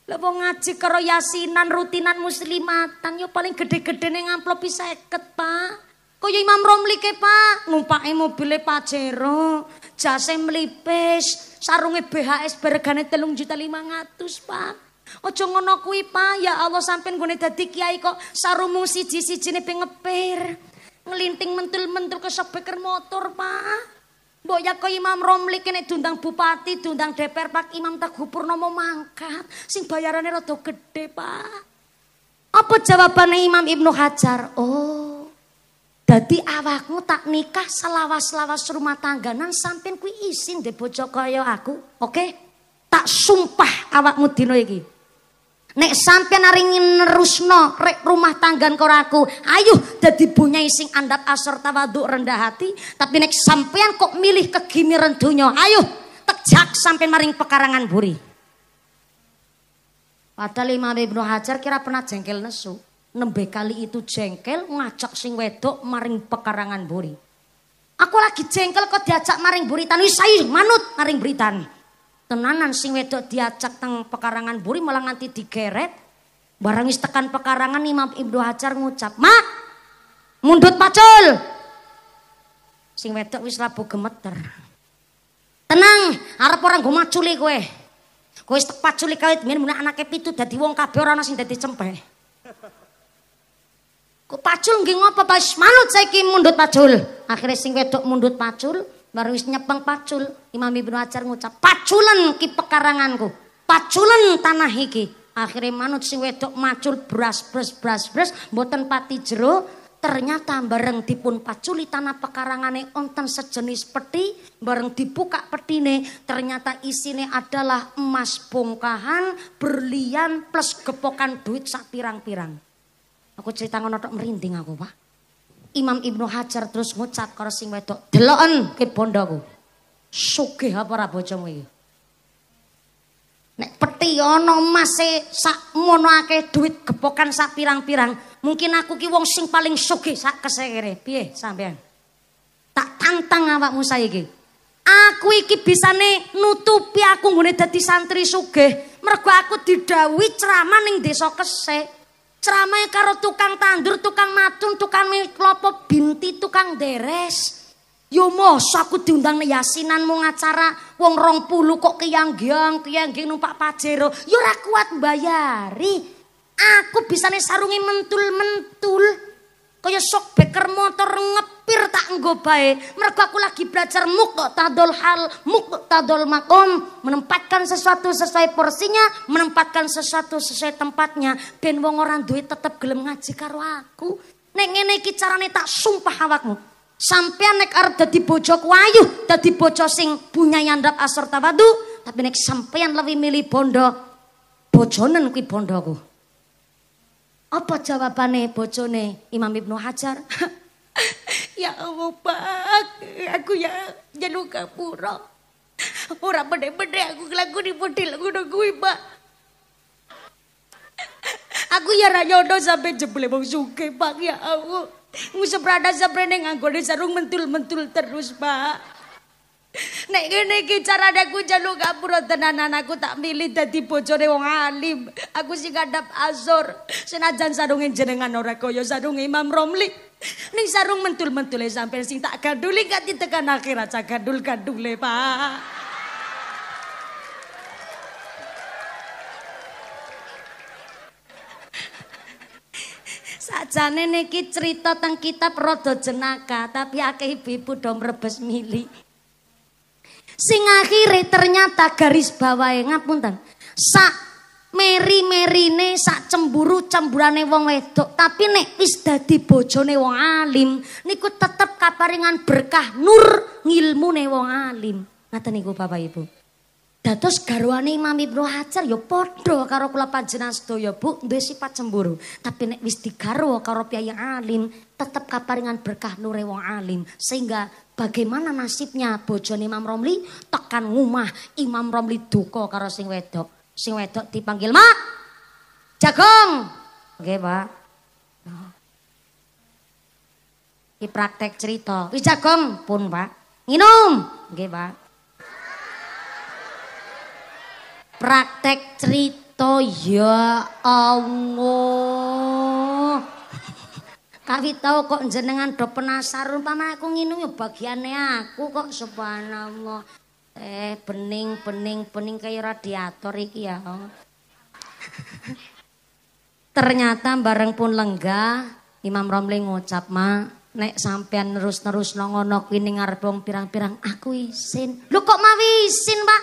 Speaker 1: Lah wong ngaji karo yasinan rutinan muslimatan ya paling gede-gedene ngamplopi 50, Pak. Kaya Imam Romli ke pak, numpake mobilnya pajero, jase melipis, sarungnya BHS bergane telung juta lima ngatus pak. Ojo ngono kuwi pak, ya Allah sampe gue dadi kiai kok sarumu siji siji bingepir pengepir. Ngelinting mentul-mentul ke sebeker motor pak. Mbok ya kok Imam Romli kene dundang bupati, dundang deper pak, Imam Teguh Purnomo mangkat. Sing bayarannya rada gede pak. Apa jawabannya Imam Ibnu Hajar? Oh. Dadi awakmu tak nikah selawas-lawas rumah tangga nang sampean kuwi isin de bojo kaya aku. Oke? Okay? Tak sumpah awakmu dino iki. Nek sampean aringin nerusno rek rumah tanggan karo aku, ayo dadi bunya sing andap asor tawadhu rendah hati, tapi nek sampean kok milih kegimiran dunya, ayo tejak sampean maring pekarangan buri. Padahal Imam Ibnu Hajar kira pernah jengkel nesu nembe kali itu jengkel ngacak sing wedok maring pekarangan buri. Aku lagi jengkel kok diajak maring buritan wis sayu manut maring buritan. Tenanan sing wedok diajak teng pekarangan buri malah nganti digeret. Barang wis tekan pekarangan Imam Ibnu Hajar ngucap, "Mak, mundut pacul." Sing wedok wis labu gemeter. Tenang, arep orang gue maculi gue. Gue istek paculi kawit men anaknya pitu dadi wong kabe orang ana sing dadi Ku pacul nggih ngopo pas manut saiki mundut pacul. Akhirnya sing wedok mundut pacul, baru wis nyepeng pacul. Imam Ibnu Hajar ngucap, "Paculen ki pekaranganku. Paculen tanah iki." Akhirnya manut si wedok macul beras beras beras beras mboten pati jero ternyata bareng dipun paculi tanah pekarangane onten sejenis peti bareng dibuka petine ternyata isine adalah emas bongkahan berlian plus gepokan duit sak pirang-pirang Aku cerita ngono tok merinding aku, Pak. Imam Ibnu Hajar terus ngucap karo sing wedok, "Deloken ke bondoku. Sugih apa ora bojomu iki?" Nek peti ono mase sak mono akeh duit gepokan sak pirang-pirang, mungkin aku ki wong sing paling sugih sak kesekere. Piye sampean? Tak tantang awakmu saiki. Aku iki bisane nutupi aku ngene dadi santri sugih, mergo aku didhawuhi ceramah ning desa kesek. Ceramah karo tukang tandur, tukang matun, tukang klopo binti, tukang deres. Yo mos aku diundang nih yasinan mau ngacara wong rong puluh kok keyang-gyang, keyang-gyang numpak pajero. Yo ora kuat bayari. Aku bisane sarungi mentul-mentul. Kaya beker motor ngepir tak enggo bae. Mergo aku lagi belajar muqtadul hal, muqtadul makom, menempatkan sesuatu sesuai porsinya, menempatkan sesuatu sesuai tempatnya ben wong ora duwe tetep gelem ngaji karo aku. Nek ngene iki carane tak sumpah awakmu. Sampean nek arep dadi pojok wayu, dadi bojo sing punya yandap asor tawadu, tapi nek sampean lebih milih bondo, bojonen kuwi bondoku. Apa jawabane bojone Imam Ibnu Hajar? ya Allah, Pak,
Speaker 2: aku ya jenuh kapura. Ora bener-bener aku di putih lagu kuwi, Pak. Aku ya ra nyono
Speaker 1: sampe jebule wong suke Pak, ya Allah. Mu seprada seprene nganggone sarung mentul-mentul terus, Pak. Nek ngene iki carane aku njaluk gapura tenan aku tak milih dadi bojone wong alim. Aku sing ngadap azor. Senajan sarungin jenengan ora kaya sarung Imam Romli. nih sarung mentul-mentule sampai sing tak ganduli
Speaker 2: gak tekan akhirat cakadul gandul-gandule, Pak.
Speaker 1: Sajane niki cerita tentang kitab Rodo jenaka, tapi akeh ibu-ibu do mrebes mili. Sing akhire ternyata garis ngapun ngapunten. Sak meri-merine sak cemburu cemburane wong wedok tapi nek wis dadi bojone wong alim niku tetep kaparingan berkah nur ne wong alim ngata niku Bapak Ibu Dados garwane Imam Ibnu Hajar ya padha karo kula panjenengan sedaya Bu duwe sifat cemburu tapi nek wis digarwa karo yang alim tetep kaparingan berkah nure wong alim sehingga Bagaimana nasibnya bojone Imam Romli tekan ngumah Imam Romli duka karo sing wedok. Sing wedok dipanggil, "Mak, Jagong." okay, Pak. Ki nah. praktek cerita. Wis Jagong pun, Pak. Nginum. okay, Pak. Praktek cerita ya Allah. Kawi tau kok jenengan do penasaran paman aku nginum ya bagiannya aku kok subhanallah. Eh bening bening bening kayak radiator iki ya. Ternyata bareng pun lenggah Imam Romli ngucap ma nek sampean terus terus nongono kini ngarbong pirang pirang aku isin. Lu kok mau isin pak?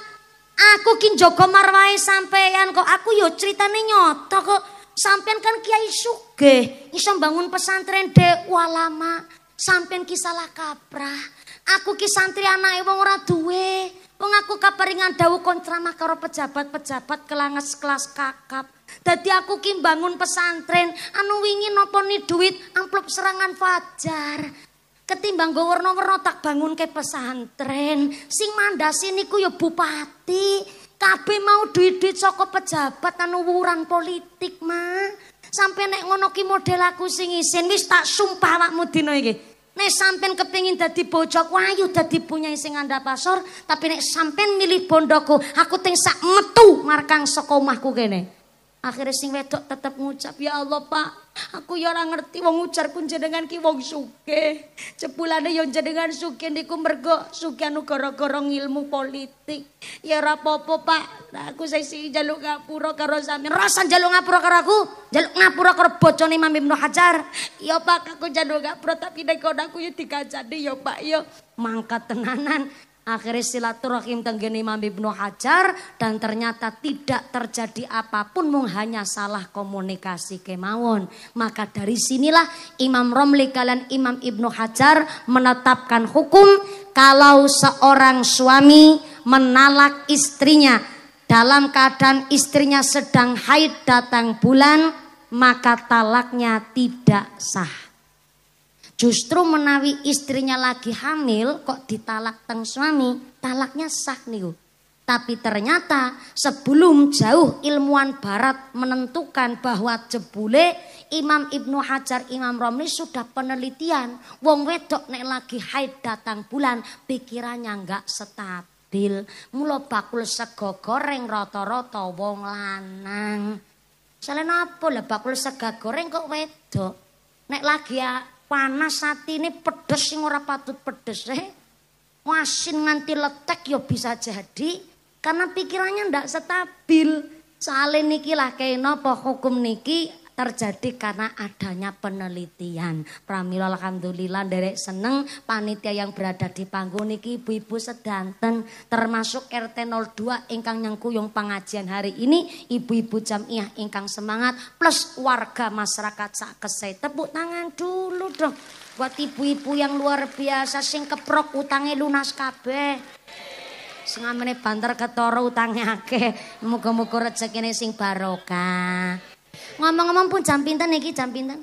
Speaker 1: Aku kin joko marwai sampean kok aku yo ceritanya nyoto kok. sampean kan kiai suge iso bangun pesantren dek walama sampean kisalah kaprah aku ki santri anake wong ora duwe wong aku kaparingan dawuh kon ceramah karo pejabat-pejabat kelanges kelas kakap dadi aku ki bangun pesantren anu wingi napa ni duit amplop serangan fajar ketimbang gue warna-warna tak bangun ke pesantren sing mandasi niku ya bupati kabeh mau duit-duit saka pejabat wuran politik mah sampe nek ngono ki model aku sing isin wis tak sumpah awakmu dina iki nek sampean kepingin dadi bojoku ayu dadi punyai sing anda pasor tapi nek sampean milih bondoku aku teng sak metu markang saka omahku kene Akhirnya sing wedok tetep ngucap, "Ya Allah, Pak, aku ya orang ngerti wong ujarku jenengan ki wong suke, Jebulane ya jenengan suke, niku mergo suke anu gara-gara ilmu politik. Ya rapopo Pak. Nah, aku sesi jaluk ngapura karo sampean. Rasan jaluk ngapura karo aku, jaluk ngapura karo bocone Imam Ibnu Hajar. Ya Pak, aku jaluk ngapura tapi dekodaku aku ya digajani ya Pak ya. Mangkat tenanan, Akhirnya silaturahim tenggeni Imam Ibnu Hajar dan ternyata tidak terjadi apapun mung hanya salah komunikasi kemawon. Maka dari sinilah Imam Romli kalian Imam Ibnu Hajar menetapkan hukum kalau seorang suami menalak istrinya dalam keadaan istrinya sedang haid datang bulan maka talaknya tidak sah. Justru menawi istrinya lagi hamil kok ditalak teng suami, talaknya sah nih. Tapi ternyata sebelum jauh ilmuwan barat menentukan bahwa jebule Imam Ibnu Hajar Imam Romli sudah penelitian wong wedok nek lagi haid datang bulan pikirannya nggak stabil mula bakul sego goreng roto-roto wong lanang Selain apa lah bakul sega goreng kok wedok nek lagi ya Panas ini pedes sing ora patut pedes eh. Wasin nganti letek ya bisa jadi karena pikirannya ndak stabil. Soale niki lah kena apa hukum niki terjadi karena adanya penelitian. Pramila alhamdulillah derek seneng panitia yang berada di panggung niki ibu-ibu sedanten termasuk RT 02 ingkang yang pengajian hari ini ibu-ibu jamiah ingkang semangat plus warga masyarakat sak tepuk tangan dulu dong buat ibu-ibu yang luar biasa sing keprok utangnya lunas kabeh Sengamene banter utangnya utangnya akeh. muka muga rezekine sing barokah. Ngomong-ngomong pun jam pinten iki jam pinten?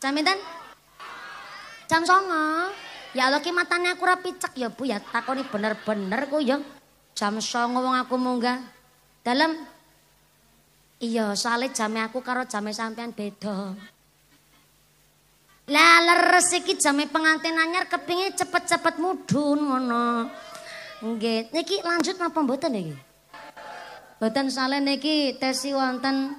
Speaker 1: Jam pinten? Jam songo. Ya Allah ki matanya aku rapi cek ya bu ya takoni bener-bener ku ya. Jam songo wong aku munggah. Dalam? Iya soalnya jamnya aku karo jamnya sampean beda. Lah leres iki jame pengantin anyar kepingin cepet-cepet mudun ngono. Nggih, niki lanjut napa mboten iki? Boten salen niki tesi wonten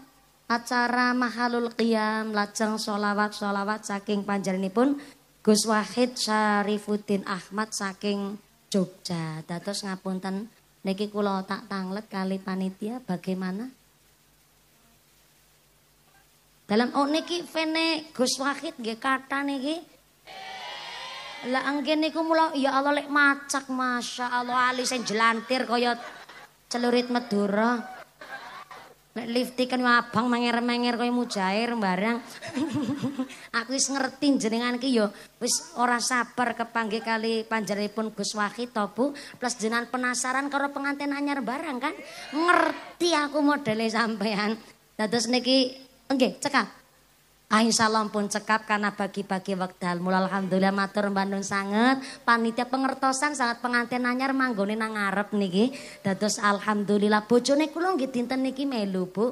Speaker 1: acara mahalul qiyam lajeng solawat-solawat saking panjenenganipun Gus Wahid Syarifuddin Ahmad saking Jogja. Dados ngapunten niki kula tak tanglet kali panitia bagaimana? Dalam oh niki fene Gus Wahid nggih kata niki lah anggen niku mula ya Allah lek macak Masya Allah alis sing jelantir kaya celurit Madura. Nek lifti kan abang mengir-mengir kaya mujair barang. Aku wis ngerti jenengan ki ya wis ora sabar kepanggih kali panjaripun, Gus Wahid to Bu. Plus jenengan penasaran karo pengantin anyar barang kan. Ngerti aku modele sampean. Dados niki nggih cekak Insyaallah pun cekap karena bagi-bagi wekdal. Mula alhamdulillah matur mbandun sangat. Panitia pengertosan sangat pengantin anyar manggone nang ngarep niki. Dados alhamdulillah bojone kula nggih dinten niki melu, Bu.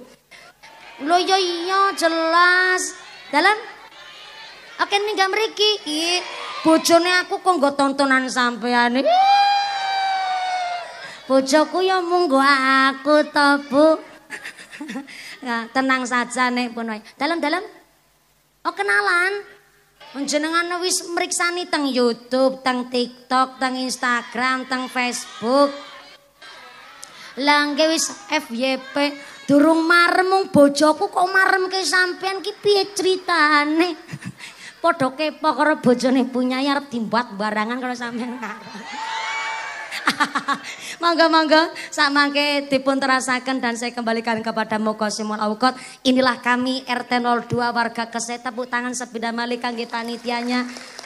Speaker 1: Lho iya iya jelas. Dalan Oke ning gak mriki. Bojone aku kok nggo tontonan sampean iki. Bojoku ya munggo aku to, Bu. tenang saja nek pun wae. Dalam-dalam Oh kenalan? Jenengan wis meriksani teng YouTube, teng TikTok, teng Instagram, teng Facebook. Lah wis FYP durung marem mung bojoku kok marem ke sampean ki piye critane? Padha kepo karo bojone punya arep timbat barangan karo sampean. Mangga-mangga mangke dipun terasakan dan saya kembalikan kepada Moko Simon Aukot. Inilah kami RT 02 warga Keset tepuk tangan sepeda malik kangge panitianya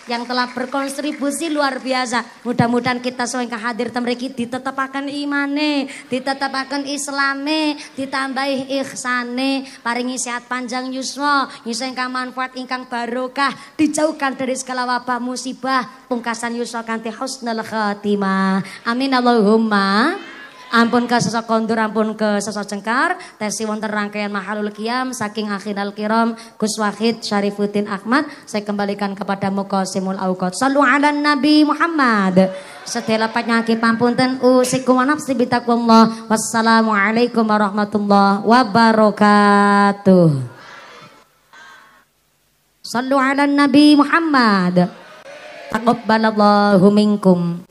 Speaker 1: yang telah berkontribusi luar biasa. Mudah-mudahan kita semua yang hadir temriki ditetapkan imane, ditetapkan islame, ditambahi ihsane, paringi sehat panjang yuswa, nyusen manfaat ingkang barokah, dijauhkan dari segala wabah musibah, pungkasan yuswa kanthi husnul khatimah. Amin Allahumma. Ampun ke sosok kondur, ampun ke sosok cengkar. Tesi wonten rangkaian mahalul kiam, saking akhir al kiram, Gus Wahid Syarifuddin Ahmad. Saya kembalikan kepada Mukosimul Awqot. Salu ala Nabi Muhammad. Setelah penyakit pampunten usikum wa nafsi bitakullah. Wassalamualaikum warahmatullahi wabarakatuh. Sallu ala Nabi Muhammad. Taqabbalallahu minkum.